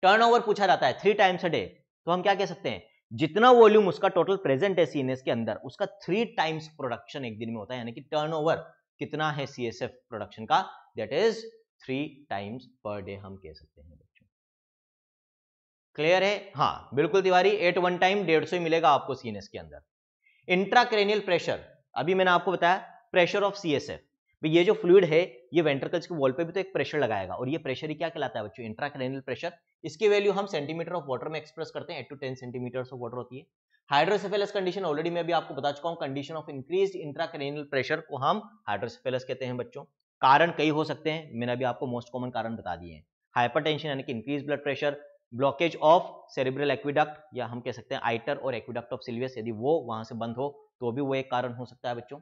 टर्नओवर पूछा जाता है थ्री टाइम्स अ डे तो हम क्या कह सकते हैं जितना वॉल्यूम उसका टोटल प्रेजेंट है सीएनएस के अंदर उसका थ्री टाइम्स प्रोडक्शन एक दिन में होता है यानी कि टर्नओवर कितना है सीएसएफ प्रोडक्शन का that is three times per day हम कह सकते हैं क्लियर है हाँ बिल्कुल तिवारी एट वन टाइम डेढ़ सौ मिलेगा आपको सीएनएस के अंदर इंट्राक्रेनियल प्रेशर अभी मैंने आपको बताया प्रेशर ऑफ सीएसएफ ये जो फ्लूड है ये वेंट्रिकल्स के वॉल पे भी तो एक प्रेशर लगाएगा और ये प्रेशर ही क्या कहलाता है बच्चों इंट्राक्रेनियल प्रेशर इसकी वैल्यू हम सेंटीमीटर ऑफ वाटर में एक्सप्रेस करते हैं eight to ten centimetre of water होती है हाइड्रोसेफेलस कंडीशन ऑलरेडी मैं भी आपको बता चुका हूँ condition of increase intracranial pressure को हम हाइड्रोसेफेलस कहते हैं बच्चों कारण कई हो सकते हैं मैंने अभी आपको मोस्ट कॉमन कारण बता दिए हैं हाइपरटेंशन यानी कि increase blood pressure blockage of cerebral aqueduct या हम कह सकते हैं आइटर और एक्विडक्ट ऑफ सिल्वियस यदि वो वहां से बंद हो तो भी वो एक कारण हो सकता है बच्चों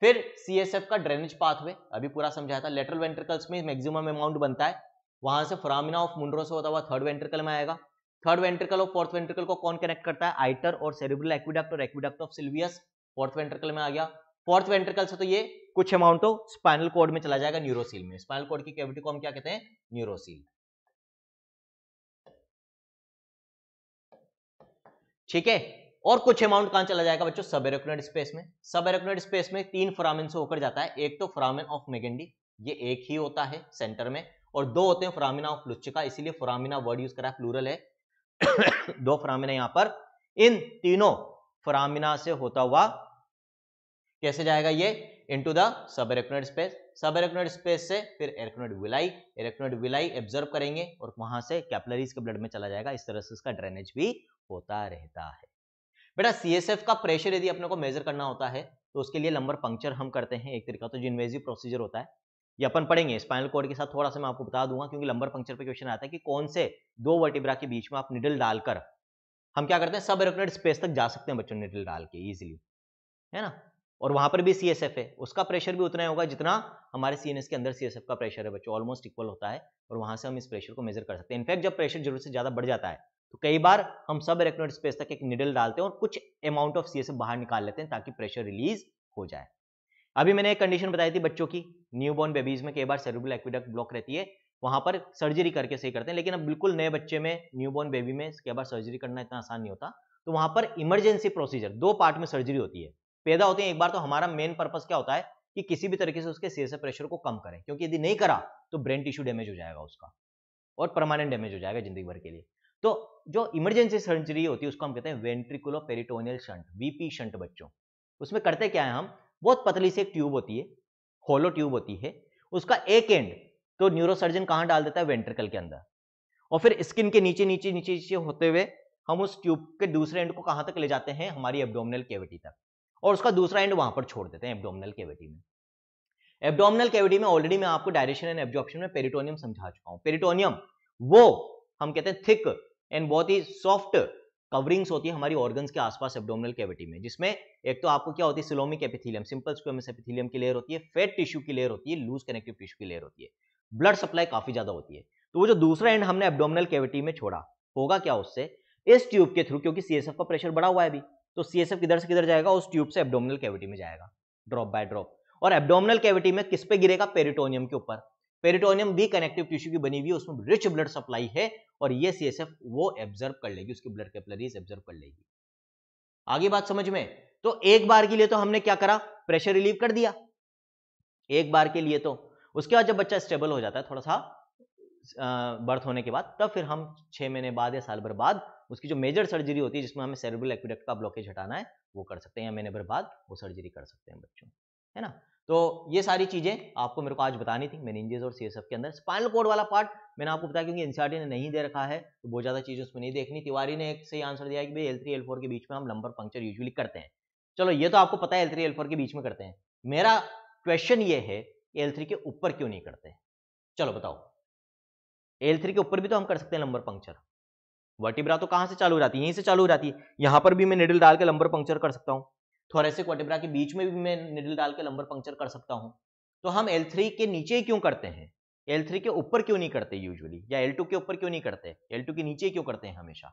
फिर एफ का ड्रेनेज पाथवे अभी पूरा समझाया था लेटरल वेंट्रिकल्स में मैक्सिमम अमाउंट बनता है वहां से फ्रामिना ऑफ मुंड्रो से होता हुआ थर्ड वेंट्रिकल में आएगा थर्ड वेंट्रिकल और फोर्थ वेंट्रिकल को कौन कनेक्ट करता है आइटर और सेरेब्रल एक्विडक्ट और aqueduct of Sylvius fourth ventricle में आ गया फोर्थ वेंट्रिकल से तो ये कुछ अमाउंट तो स्पाइनल कोड में चला जाएगा न्यूरोसील में स्पाइनल कोड की कैविटी को हम क्या कहते हैं न्यूरोसील ठीक है और कुछ अमाउंट कहां चला जाएगा बच्चों सब एरोक्नेट स्पेस में सब एरोक्नेट स्पेस में तीन फ्रामिन से होकर जाता है एक तो फ्रामिन ऑफ मेगेंडी ये एक ही होता है सेंटर में और दो होते हैं फ्रामिना ऑफ लुच्चिका इसीलिए फ्रामिना वर्ड यूज करा है प्लूरल है दो फ्रामिना यहां पर इन तीनों फ्रामिना से होता हुआ कैसे जाएगा ये into the subarachnoid space subarachnoid space से फिर arachnoid villi arachnoid villi observe करेंगे और वहां से कैपलरीज के ब्लड में चला जाएगा इस तरह से इसका ड्रेनेज भी होता रहता है बेटा सीएसएफ का प्रेशर यदि अपने को मेजर करना होता है तो उसके लिए लंबर पंक्चर हम करते हैं एक तरीका तो जो इन्वेजिव प्रोसीजर होता है ये अपन पढ़ेंगे स्पाइनल कोड के साथ थोड़ा सा मैं आपको बता दूंगा क्योंकि लंबर पंक्चर पर क्वेश्चन आता है कि कौन से दो वर्टिब्रा के बीच में आप निडल डालकर हम क्या करते हैं सब एरोक्रेट स्पेस तक जा सकते हैं बच्चों निडल डाल के ईजिली है ना और वहां पर भी सी है उसका प्रेशर भी उतना ही होगा जितना हमारे सी के अंदर सी का प्रेशर है बच्चों ऑलमोस्ट इक्वल होता है और वहां से हम इस प्रेशर को मेजर कर सकते हैं इनफैक्ट जब प्रेशर जरूरत से ज्यादा बढ़ जाता है तो कई बार हम सब इलेक्ट्रॉनिक स्पेस तक एक निडल डालते हैं और कुछ अमाउंट ऑफ सी बाहर निकाल लेते हैं ताकि प्रेशर रिलीज हो जाए अभी मैंने एक कंडीशन बताई थी बच्चों की न्यूबॉर्न बेबीज में कई बार सेरेब्रल एक्विडक ब्लॉक रहती है वहां पर सर्जरी करके सही करते हैं लेकिन अब बिल्कुल नए बच्चे में न्यूबॉर्न बेबी में कई बार सर्जरी करना इतना आसान नहीं होता तो वहां पर इमरजेंसी प्रोसीजर दो पार्ट में सर्जरी होती है पैदा होते हैं एक बार तो हमारा मेन पर्पज क्या होता है कि किसी भी तरीके से उसके सीएसए प्रेशर को कम करें क्योंकि यदि नहीं करा तो ब्रेन टिश्यू डैमेज हो जाएगा उसका और परमानेंट डैमेज हो जाएगा जिंदगी भर के लिए तो जो इमरजेंसी सर्जरी होती है उसको हम कहते हैं ventriculoperitoneal shunt VP shunt बच्चों उसमें करते क्या है हम बहुत पतली सी एक ट्यूब होती है होलो ट्यूब होती है उसका एक एंड तो न्यूरोसर्जन कहाँ डाल देता है वेंट्रिकल के अंदर और फिर स्किन के नीचे नीचे नीचे नीचे होते हुए हम उस ट्यूब के दूसरे एंड को कहाँ तक ले जाते हैं हमारी एब्डोमिनल केविटी तक और उसका दूसरा एंड वहां पर छोड़ देते हैं एब्डोमिनल केविटी में एब्डोमिनल कैविटी में ऑलरेडी मैं आपको डायरेक्शन एंड एब्जॉर्प्शन में पेरिटोनियम समझा चुका हूँ पेरिटोनियम वो हम कहते हैं थिक एंड बहुत ही सॉफ्ट कवरिंग्स होती है हमारी ऑर्गन्स के आसपास एब्डोमिनल कैविटी में जिसमें एक तो आपको क्या होती है coelomic epithelium simple squamous epithelium की लेयर होती है फैट टिश्यू की लेयर होती है लूज कनेक्टिव टिश्यू की लेयर होती है ब्लड सप्लाई काफी ज्यादा होती है तो वो जो दूसरा एंड हमने एब्डोमिनल कैविटी में छोड़ा होगा क्या उससे इस ट्यूब के थ्रू क्योंकि सीएसएफ का प्रेशर बढ़ा हुआ है अभी तो सीएसएफ किधर से किधर जाएगा उस ट्यूब से एब्डोमिनल कैविटी में जाएगा ड्रॉप बाय ड्रॉप और एब्डोमिनल कैविटी में किस पे गिरेगा पेरिटोनियम के ऊपर पेरिटोनियम भी कनेक्टिव टिश्यू की बनी हुई है उसमें रिच ब्लड सप्लाई है और ये सी वो एब्जर्व कर लेगी उसकी ब्लड कैपलरीज एब्जर्व कर लेगी आगे बात समझ में तो एक बार के लिए तो हमने क्या करा प्रेशर रिलीव कर दिया एक बार के लिए तो उसके बाद जब बच्चा स्टेबल हो जाता है थोड़ा सा बर्थ होने के बाद तब फिर हम छः महीने बाद या साल भर बाद उसकी जो मेजर सर्जरी होती है जिसमें हमें सेरेब्रल एक्विडक्ट का ब्लॉकेज हटाना है वो कर सकते हैं या महीने भर बाद वो सर्जरी कर सकते हैं बच्चों है ना तो ये सारी चीज़ें आपको मेरे को आज बतानी थी मेनिंजेस और सी के अंदर स्पाइनल कोड वाला पार्ट मैंने आपको बताया क्योंकि एनसीआरटी ने नहीं दे रखा है तो बहुत ज़्यादा चीज़ें उसमें नहीं देखनी तिवारी ने एक सही आंसर दिया कि भाई एल थ्री एल फोर के बीच में हम लंबर पंक्चर यूजुअली करते हैं चलो ये तो आपको पता है एल थ्री एल फोर के बीच में करते हैं मेरा क्वेश्चन ये है एल थ्री के ऊपर क्यों नहीं करते चलो बताओ एल थ्री के ऊपर भी तो हम कर सकते हैं लंबर पंक्चर वर्टिब्रा तो कहाँ से चालू हो जाती है यहीं से चालू हो जाती है यहाँ पर भी मैं निडल डाल के लंबर पंक्चर कर सकता हूँ थोरेसिक वर्टिब्रा के बीच में भी मैं निडल डाल के लंबर पंक्चर कर सकता हूँ तो हम एल थ्री के नीचे ही क्यों करते हैं एल थ्री के ऊपर क्यों नहीं करते यूजुअली या एल टू के ऊपर क्यों नहीं करते एल टू के नीचे क्यों करते हैं हमेशा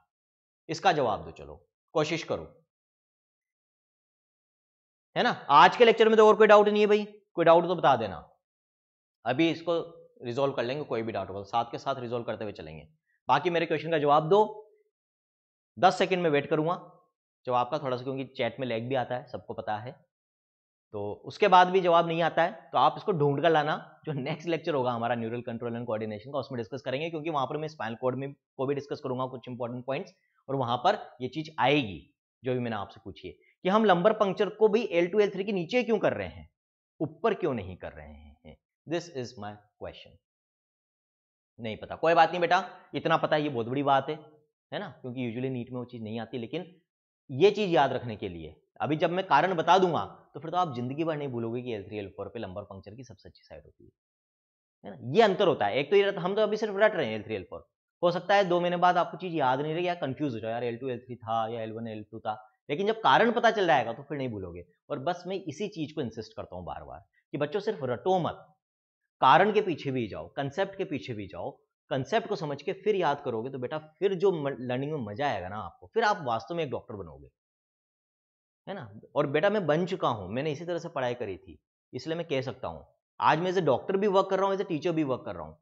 इसका जवाब दो चलो कोशिश करो है ना आज के लेक्चर में तो और कोई डाउट नहीं है भाई कोई डाउट तो बता देना अभी इसको रिजोल्व कर लेंगे कोई भी डाउट होगा साथ के साथ रिजोल्व करते हुए चलेंगे बाकी मेरे क्वेश्चन का जवाब दो दस सेकेंड में वेट करूंगा जवाब का थोड़ा सा क्योंकि चैट में लैग भी आता है सबको पता है तो उसके बाद भी जवाब नहीं आता है तो आप इसको ढूंढ कर लाना जो नेक्स्ट लेक्चर होगा हमारा न्यूरल कंट्रोल एंड कोऑर्डिनेशन का उसमें डिस्कस करेंगे क्योंकि वहां पर मैं स्पाइनल कोड में को भी डिस्कस करूंगा कुछ इंपॉर्टेंट पॉइंट्स और वहां पर ये चीज आएगी जो भी मैंने आपसे पूछी है कि हम लंबर पंक्चर को भी एल टू एल थ्री के नीचे क्यों कर रहे हैं ऊपर क्यों नहीं कर रहे हैं दिस इज माई क्वेश्चन नहीं पता कोई बात नहीं बेटा इतना पता है ये बहुत बड़ी बात है है ना क्योंकि यूजुअली नीट में वो चीज़ नहीं आती लेकिन ये चीज़ याद रखने के लिए अभी जब मैं कारण बता दूंगा तो फिर तो आप जिंदगी भर नहीं भूलोगे कि एल थ्री एल फोर पे लंबर पंक्चर की सबसे अच्छी साइड होती है है ना ये अंतर होता है एक तो ये हम तो अभी सिर्फ रट रहे हैं एल थ्री एल फोर हो सकता है दो महीने बाद आपको चीज़ याद नहीं रही या कंफ्यूज हो जाए यार एल टू एल थ्री था या एल वन एल टू था लेकिन जब कारण पता चल जाएगा तो फिर नहीं भूलोगे और बस मैं इसी चीज़ को इंसिस्ट करता हूँ बार बार कि बच्चों सिर्फ रटो मत कारण के पीछे भी जाओ कंसेप्ट के पीछे भी जाओ कंसेप्ट को समझ के फिर याद करोगे तो बेटा फिर जो लर्निंग में मजा आएगा ना आपको फिर आप वास्तव में एक डॉक्टर बनोगे है ना और बेटा मैं बन चुका हूँ मैंने इसी तरह से पढ़ाई करी थी इसलिए मैं कह सकता हूँ आज मैं एज ए डॉक्टर भी वर्क कर रहा हूँ एज ए टीचर भी वर्क कर रहा हूँ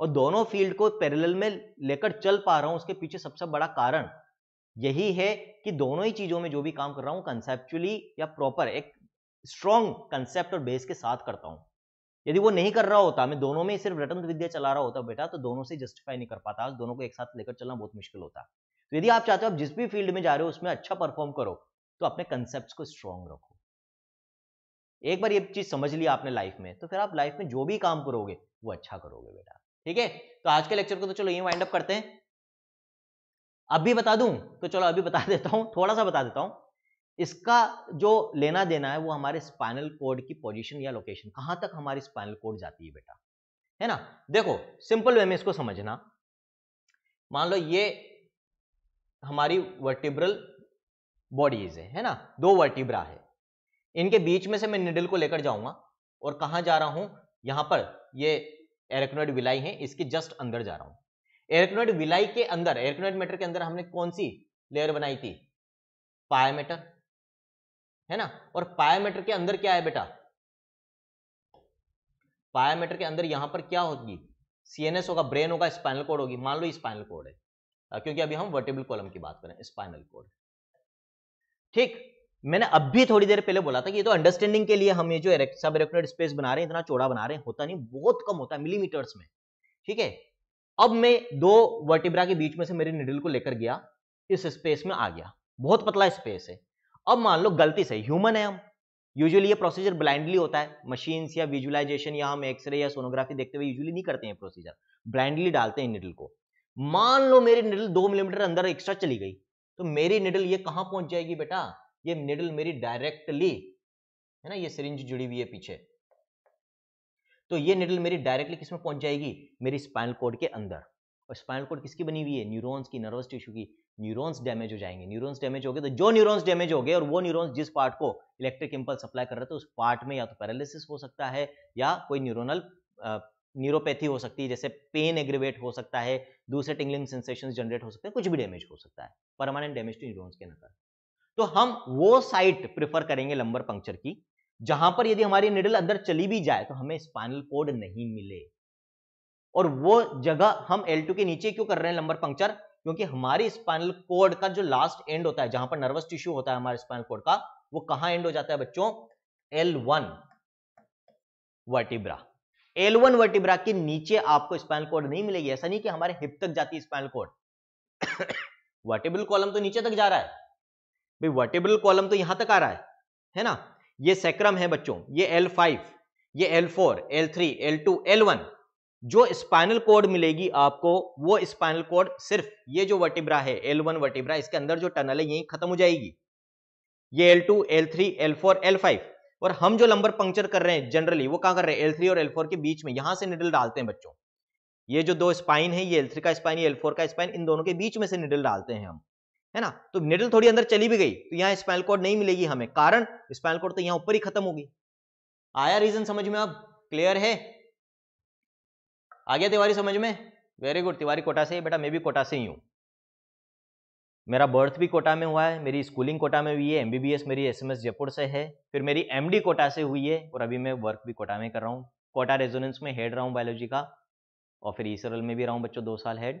और दोनों फील्ड को पैरेलल में लेकर चल पा रहा हूँ उसके पीछे सबसे बड़ा कारण यही है कि दोनों ही चीज़ों में जो भी काम कर रहा हूँ कंसेप्चुअली या प्रॉपर एक स्ट्रॉन्ग कंसेप्ट और बेस के साथ करता हूँ यदि वो नहीं कर रहा होता मैं दोनों में सिर्फ रटन विद्या चला रहा होता बेटा तो दोनों से जस्टिफाई नहीं कर पाता दोनों को एक साथ लेकर चलना बहुत मुश्किल होता तो यदि आप चाहते हो आप जिस भी फील्ड में जा रहे हो उसमें अच्छा परफॉर्म करो तो अपने कंसेप्ट को स्ट्रांग रखो एक बार ये चीज समझ ली आपने लाइफ में तो फिर आप लाइफ में जो भी काम करोगे वो अच्छा करोगे बेटा ठीक है तो आज के लेक्चर को तो चलो ये वाइंड अप करते हैं अब भी बता दूं तो चलो अभी बता देता हूं थोड़ा सा बता देता हूं इसका जो लेना देना है वो हमारे स्पाइनल कोड की पोजीशन या लोकेशन कहां तक हमारी स्पाइनल कोड जाती है बेटा है ना देखो सिंपल वे में इसको समझना मान लो ये हमारी वर्टिब्रल बॉडीज है है ना दो वर्टिब्रा है इनके बीच में से मैं निडल को लेकर जाऊंगा और कहा जा रहा हूं यहां पर ये एरेक्नोइड विलाई है इसके जस्ट अंदर जा रहा हूं एरेक्नोइड विलाई के अंदर एरेक्नोइड मैटर के अंदर हमने कौन सी लेयर बनाई थी पायामीटर है ना और पायामीटर के अंदर क्या है बेटा पायामीटर के अंदर यहां पर क्या होगी सीएनएस होगा ब्रेन होगा स्पाइनल कोड होगी मान लो स्पाइनल कोड है क्योंकि अभी हम वर्टेबल कॉलम की बात करें स्पाइनल कोड ठीक मैंने अब भी थोड़ी देर पहले बोला था कि ये तो अंडरस्टैंडिंग के लिए हम ये जो सब इरेक्टेड स्पेस बना रहे हैं इतना चौड़ा बना रहे हैं होता नहीं बहुत कम होता है मिलीमीटर्स में ठीक है अब मैं दो वर्टिब्रा के बीच में से मेरे निडल को लेकर गया इस स्पेस में आ गया बहुत पतला स्पेस है अब मान लो गलती से ह्यूमन है हम यूजुअली ये प्रोसीजर ब्लाइंडली होता है मशीन्स या विजुअलाइजेशन या हम एक्सरे या सोनोग्राफी देखते हुए यूजुअली नहीं करते हैं प्रोसीजर ब्लाइंडली डालते हैं निडल को मान लो मेरी निडल दो मिलीमीटर अंदर एक्स्ट्रा चली गई तो मेरी निडल ये कहाँ पहुंच जाएगी बेटा ये निडल मेरी डायरेक्टली है ना ये सिरिंज जुड़ी हुई है पीछे तो ये निडल मेरी डायरेक्टली किसमें पहुंच जाएगी मेरी स्पाइनल कोड के अंदर और स्पाइनल कोड किसकी बनी हुई है न्यूरॉन्स की नर्वस टिश्यू की न्यूरॉन्स डैमेज हो जाएंगे न्यूरॉन्स डैमेज हो गए तो जो न्यूरॉन्स डैमेज हो गए और वो न्यूरॉन्स जिस पार्ट को इलेक्ट्रिक इंपल्स सप्लाई कर रहे थे उस पार्ट में या तो पैरालिसिस हो सकता है या कोई न्यूरोनल न्यूरोपैथी हो सकती है जैसे पेन एग्रीवेट हो सकता है दूसरे टिंगलिंग सेंसेशन जनरेट हो सकते हैं कुछ भी डैमेज हो सकता है परमानेंट डैमेज टू तो न्यूरोन्स के नकर तो हम वो साइट प्रिफर करेंगे लंबर पंक्चर की जहां पर यदि हमारी निडल अंदर चली भी जाए तो हमें स्पाइनल कोड नहीं मिले और वो जगह हम L2 के नीचे क्यों कर रहे हैं लंबर पंक्चर क्योंकि हमारी स्पाइनल कोड का जो लास्ट एंड होता है जहां पर नर्वस टिश्यू होता है हमारे स्पाइनल कोड का वो कहां एंड हो जाता है बच्चों L one vertebra L one vertebra के नीचे आपको स्पाइनल कोड नहीं मिलेगी ऐसा नहीं कि हमारे हिप तक जाती है स्पाइनल कोड वर्टिबल कॉलम तो नीचे तक जा रहा है भाई वर्टिबल कॉलम तो यहां तक आ रहा है है ना ये सेक्रम है बच्चों ये फाइव ये एल टू एल वन जो स्पाइनल कोड मिलेगी आपको वो स्पाइनल कोड सिर्फ ये जो वर्टिब्रा है एल वन वर्टिब्रा इसके अंदर जो टनल है यही खत्म हो जाएगी ये L two L three L four L five और हम जो लंबर पंक्चर कर रहे हैं जनरली वो क्या कर रहे हैं एल थ्री और एल फोर के बीच में यहां से निडल डालते हैं बच्चों ये जो दो स्पाइन है ये एल थ्री का स्पाइन एल फोर का स्पाइन इन दोनों के बीच में से निडल डालते हैं हम है ना तो निडल थोड़ी अंदर चली भी गई तो यहाँ स्पाइनल कोड नहीं मिलेगी हमें कारण स्पाइनल कोड तो यहाँ ऊपर ही खत्म होगी आया रीजन समझ में अब क्लियर है आ गया तिवारी समझ में वेरी गुड तिवारी कोटा से ही बेटा मैं भी कोटा से ही हूँ मेरा बर्थ भी कोटा में हुआ है मेरी स्कूलिंग कोटा में हुई है एमबीबीएस मेरी एसएमएस जयपुर से है फिर मेरी एमडी कोटा से हुई है और अभी मैं वर्क भी कोटा में कर रहा हूँ कोटा रेजोनेंस में हेड रहा हूँ बायोलॉजी का और फिर ईसरल में भी रहा हूँ बच्चों दो साल हेड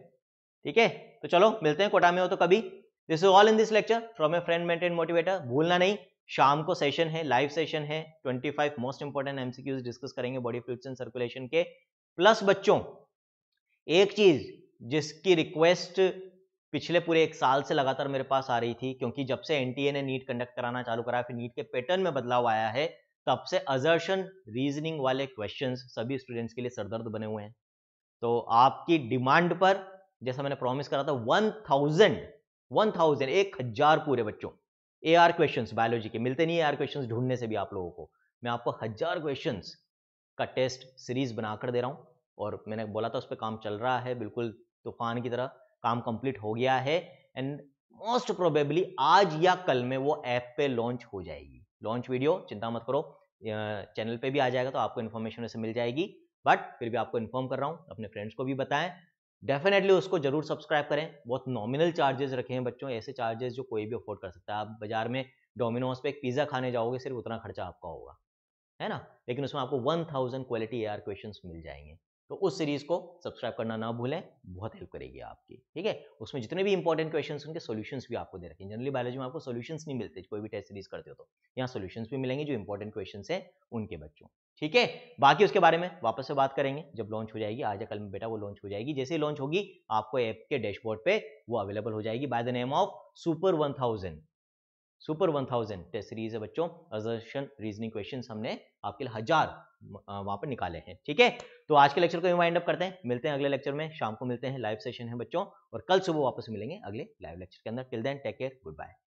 ठीक है तो चलो मिलते हैं कोटा में हो तो कभी this is all in this lecture from a friend mentor motivator भूलना नहीं शाम को सेशन है लाइव सेशन है 25 मोस्ट इंपॉर्टेंट एमसीक्यूज डिस्कस करेंगे बॉडी फ्लूइड्स एंड सर्कुलेशन के प्लस बच्चों एक चीज जिसकी रिक्वेस्ट पिछले पूरे एक साल से लगातार मेरे पास आ रही थी क्योंकि जब से एनटीए ने नीट कंडक्ट कराना चालू करा फिर नीट के पैटर्न में बदलाव आया है तब से अजर्शन रीजनिंग वाले क्वेश्चंस सभी स्टूडेंट्स के लिए सरदर्द बने हुए हैं तो आपकी डिमांड पर जैसा मैंने प्रॉमिस करा था वन थाउजेंड वन थाउजेंड एक हजार पूरे बच्चों ए आर क्वेश्चन बायोलॉजी के मिलते नहीं ए आर क्वेश्चन ढूंढने से भी आप लोगों को मैं आपको हजार क्वेश्चन का टेस्ट सीरीज बनाकर दे रहा हूँ और मैंने बोला था उस पर काम चल रहा है बिल्कुल तूफान की तरह काम कंप्लीट हो गया है एंड मोस्ट प्रोबेबली आज या कल में वो ऐप पे लॉन्च हो जाएगी लॉन्च वीडियो चिंता मत करो चैनल पे भी आ जाएगा तो आपको इन्फॉर्मेशन ऐसे मिल जाएगी बट फिर भी आपको इन्फॉर्म कर रहा हूँ अपने फ्रेंड्स को भी बताएं डेफिनेटली उसको जरूर सब्सक्राइब करें बहुत नॉमिनल चार्जेस रखे हैं बच्चों ऐसे चार्जेस जो कोई भी अफोर्ड कर सकता है आप बाजार में डोमिनोज पे एक पिज़्ज़ा खाने जाओगे सिर्फ उतना खर्चा आपका होगा है ना लेकिन उसमें आपको 1000 क्वालिटी एआर क्वेश्चंस मिल जाएंगे तो उस सीरीज को सब्सक्राइब करना ना भूलें बहुत हेल्प करेगी आपकी ठीक है उसमें जितने भी इंपॉर्टेंट क्वेश्चन उनके सोल्यूशन भी आपको दे हैं जनरली बायोलॉजी में आपको सोल्यूशन नहीं मिलते कोई भी टेस्ट सीरीज करते हो तो यहाँ सोल्यूशंस भी मिलेंगे जो इंपॉर्टेंट क्वेश्चन है उनके बच्चों ठीक है बाकी उसके बारे में वापस से बात करेंगे जब लॉन्च हो जाएगी आज या कल में बेटा वो लॉन्च हो जाएगी जैसे ही लॉन्च होगी आपको ऐप के डैशबोर्ड पे वो अवेलेबल हो जाएगी by the name of super one thousand super thousand test series है बच्चों अजर्शन रीजनिंग क्वेश्चन हमने आपके लिए हजार वहां पर निकाले हैं ठीक है तो आज के लेक्चर को यू वाइंड अप करते हैं मिलते हैं अगले लेक्चर में शाम को मिलते हैं लाइव सेशन है बच्चों और कल सुबह वापस मिलेंगे अगले लाइव लेक्चर के अंदर till then take care good bye